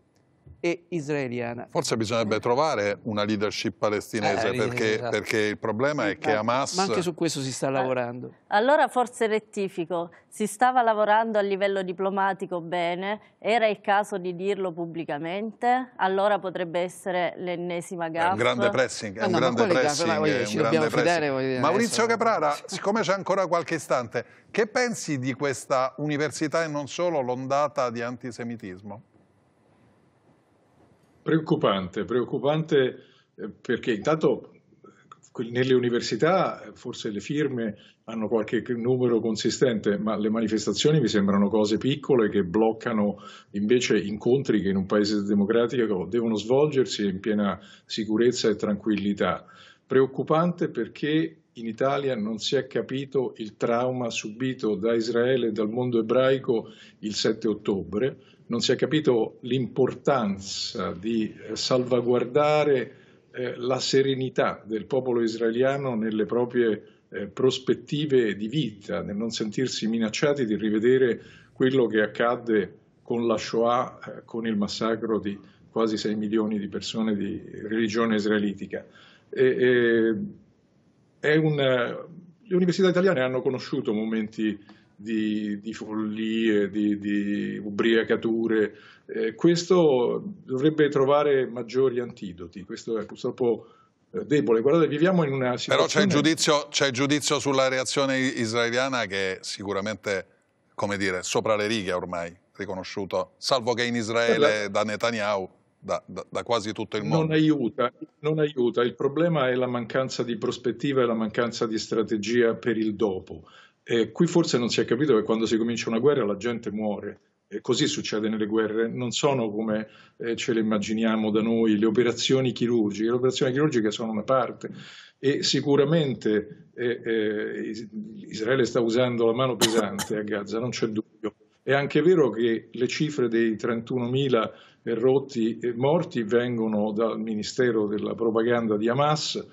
e israeliana. Forse bisognerebbe trovare una leadership palestinese eh, perché, esatto. perché, il problema è che esatto. Hamas... Ma anche su questo si sta eh, lavorando. Allora forse rettifico, si stava lavorando a livello diplomatico bene, era il caso di dirlo pubblicamente, allora potrebbe essere l'ennesima gaffa. È un grande pressing, è un grande pressing. Maurizio adesso. Caprara, siccome c'è ancora qualche istante, che pensi di questa università e non solo l'ondata di antisemitismo? Preoccupante, preoccupante eh, perché intanto nelle università eh, forse le firme hanno qualche numero consistente, ma le manifestazioni mi sembrano cose piccole che bloccano invece incontri che in un paese democratico devono svolgersi in piena sicurezza e tranquillità. Preoccupante perché in Italia non si è capito il trauma subito da Israele e dal mondo ebraico il 7 ottobre, non si è capito l'importanza di eh, salvaguardare eh, la serenità del popolo israeliano nelle proprie eh, prospettive di vita, nel non sentirsi minacciati di rivedere quello che accadde con la Shoah, con il massacro di quasi 6 milioni di persone di religione israelitica. E, e, un, le università italiane hanno conosciuto momenti di, di follie, di, di ubriacature. Eh, questo dovrebbe trovare maggiori antidoti, questo è purtroppo eh, debole. Guardate, viviamo in una situazione... Però c'è giudizio, giudizio, sulla reazione israeliana che è sicuramente, come dire, sopra le righe ormai, riconosciuto, salvo che in Israele da Netanyahu da, da, da, quasi tutto il mondo. Non aiuta, non aiuta, il problema è la mancanza di prospettiva e la mancanza di strategia per il dopo. E qui forse non si è capito che quando si comincia una guerra la gente muore. E così succede nelle guerre, non sono come eh, ce le immaginiamo da noi le operazioni chirurgiche, le operazioni chirurgiche sono una parte e sicuramente eh, eh, Israele sta usando la mano pesante a Gaza, non c'è dubbio. È anche vero che le cifre dei 31.000 eh, rotti e eh, morti vengono dal Ministero della Propaganda di Hamas,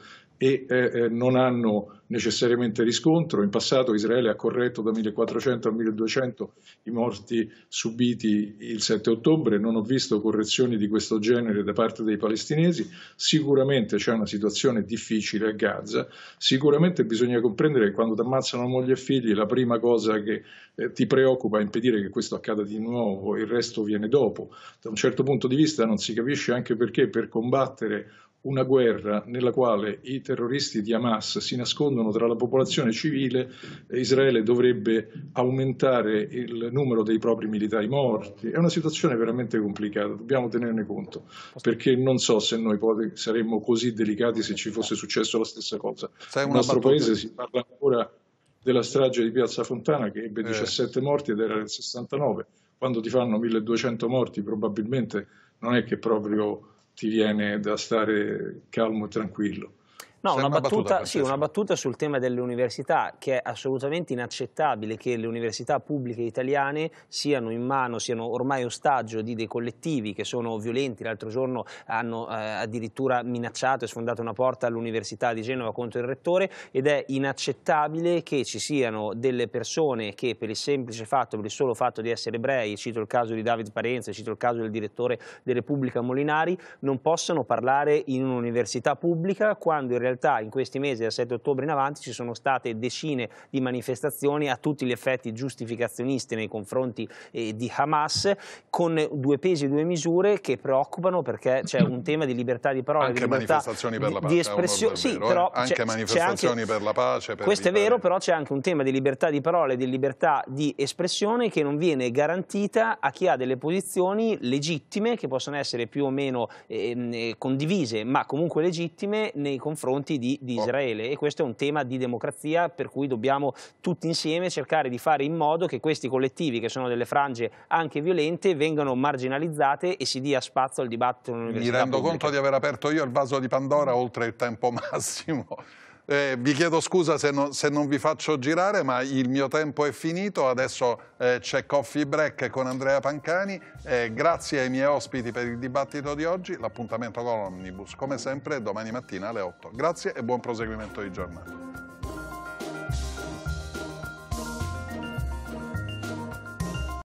e eh, eh, non hanno necessariamente riscontro. In passato Israele ha corretto da 1400 a 1200 i morti subiti il 7 ottobre, non ho visto correzioni di questo genere da parte dei palestinesi, sicuramente c'è una situazione difficile a Gaza, sicuramente bisogna comprendere che quando ti ammazzano moglie e figli la prima cosa che eh, ti preoccupa è impedire che questo accada di nuovo, il resto viene dopo. Da un certo punto di vista non si capisce anche perché per combattere una guerra nella quale i terroristi di Hamas si nascondono tra la popolazione civile, Israele dovrebbe aumentare il numero dei propri militari morti. È una situazione veramente complicata, dobbiamo tenerne conto, perché non so se noi saremmo così delicati se ci fosse successo la stessa cosa. Nel nostro paese si parla ancora della strage di Piazza Fontana che ebbe 17 eh. morti ed era nel 69. Quando ti fanno 1200 morti probabilmente non è che proprio ti viene da stare calmo e tranquillo. No, una, battuta, battuta sì, una battuta sul tema delle università, che è assolutamente inaccettabile che le università pubbliche italiane siano in mano, siano ormai ostaggio di dei collettivi che sono violenti. L'altro giorno hanno eh, addirittura minacciato e sfondato una porta all'Università di Genova contro il rettore ed è inaccettabile che ci siano delle persone che per il semplice fatto, per il solo fatto di essere ebrei, cito il caso di David Parenza, cito il caso del direttore della Repubblica Molinari, non possano parlare in un'università pubblica quando in realtà realtà in questi mesi, dal 7 ottobre in avanti, ci sono state decine di manifestazioni a tutti gli effetti giustificazioniste nei confronti eh, di Hamas, con due pesi e due misure che preoccupano perché c'è un tema di libertà di parola, anche di libertà manifestazioni per la pace, di espressione, sì, eh? però anche manifestazioni anche, per la pace. Per questo evitare. è vero, però c'è anche un tema di libertà di parola e di libertà di espressione che non viene garantita a chi ha delle posizioni legittime, che possono essere più o meno eh, condivise, ma comunque legittime nei confronti confronti di, di Israele e questo è un tema di democrazia per cui dobbiamo tutti insieme cercare di fare in modo che questi collettivi che sono delle frange anche violente vengano marginalizzate e si dia spazio al dibattito Mi rendo pubblica. conto di aver aperto io il vaso di Pandora oltre il tempo massimo eh, vi chiedo scusa se non, se non, vi faccio girare, ma il mio tempo è finito. Adesso eh, c'è Coffee Break con Andrea Pancani. Eh, grazie ai miei ospiti per il dibattito di oggi. L'appuntamento con Omnibus, come sempre, domani mattina alle 8. Grazie e buon proseguimento di giornata.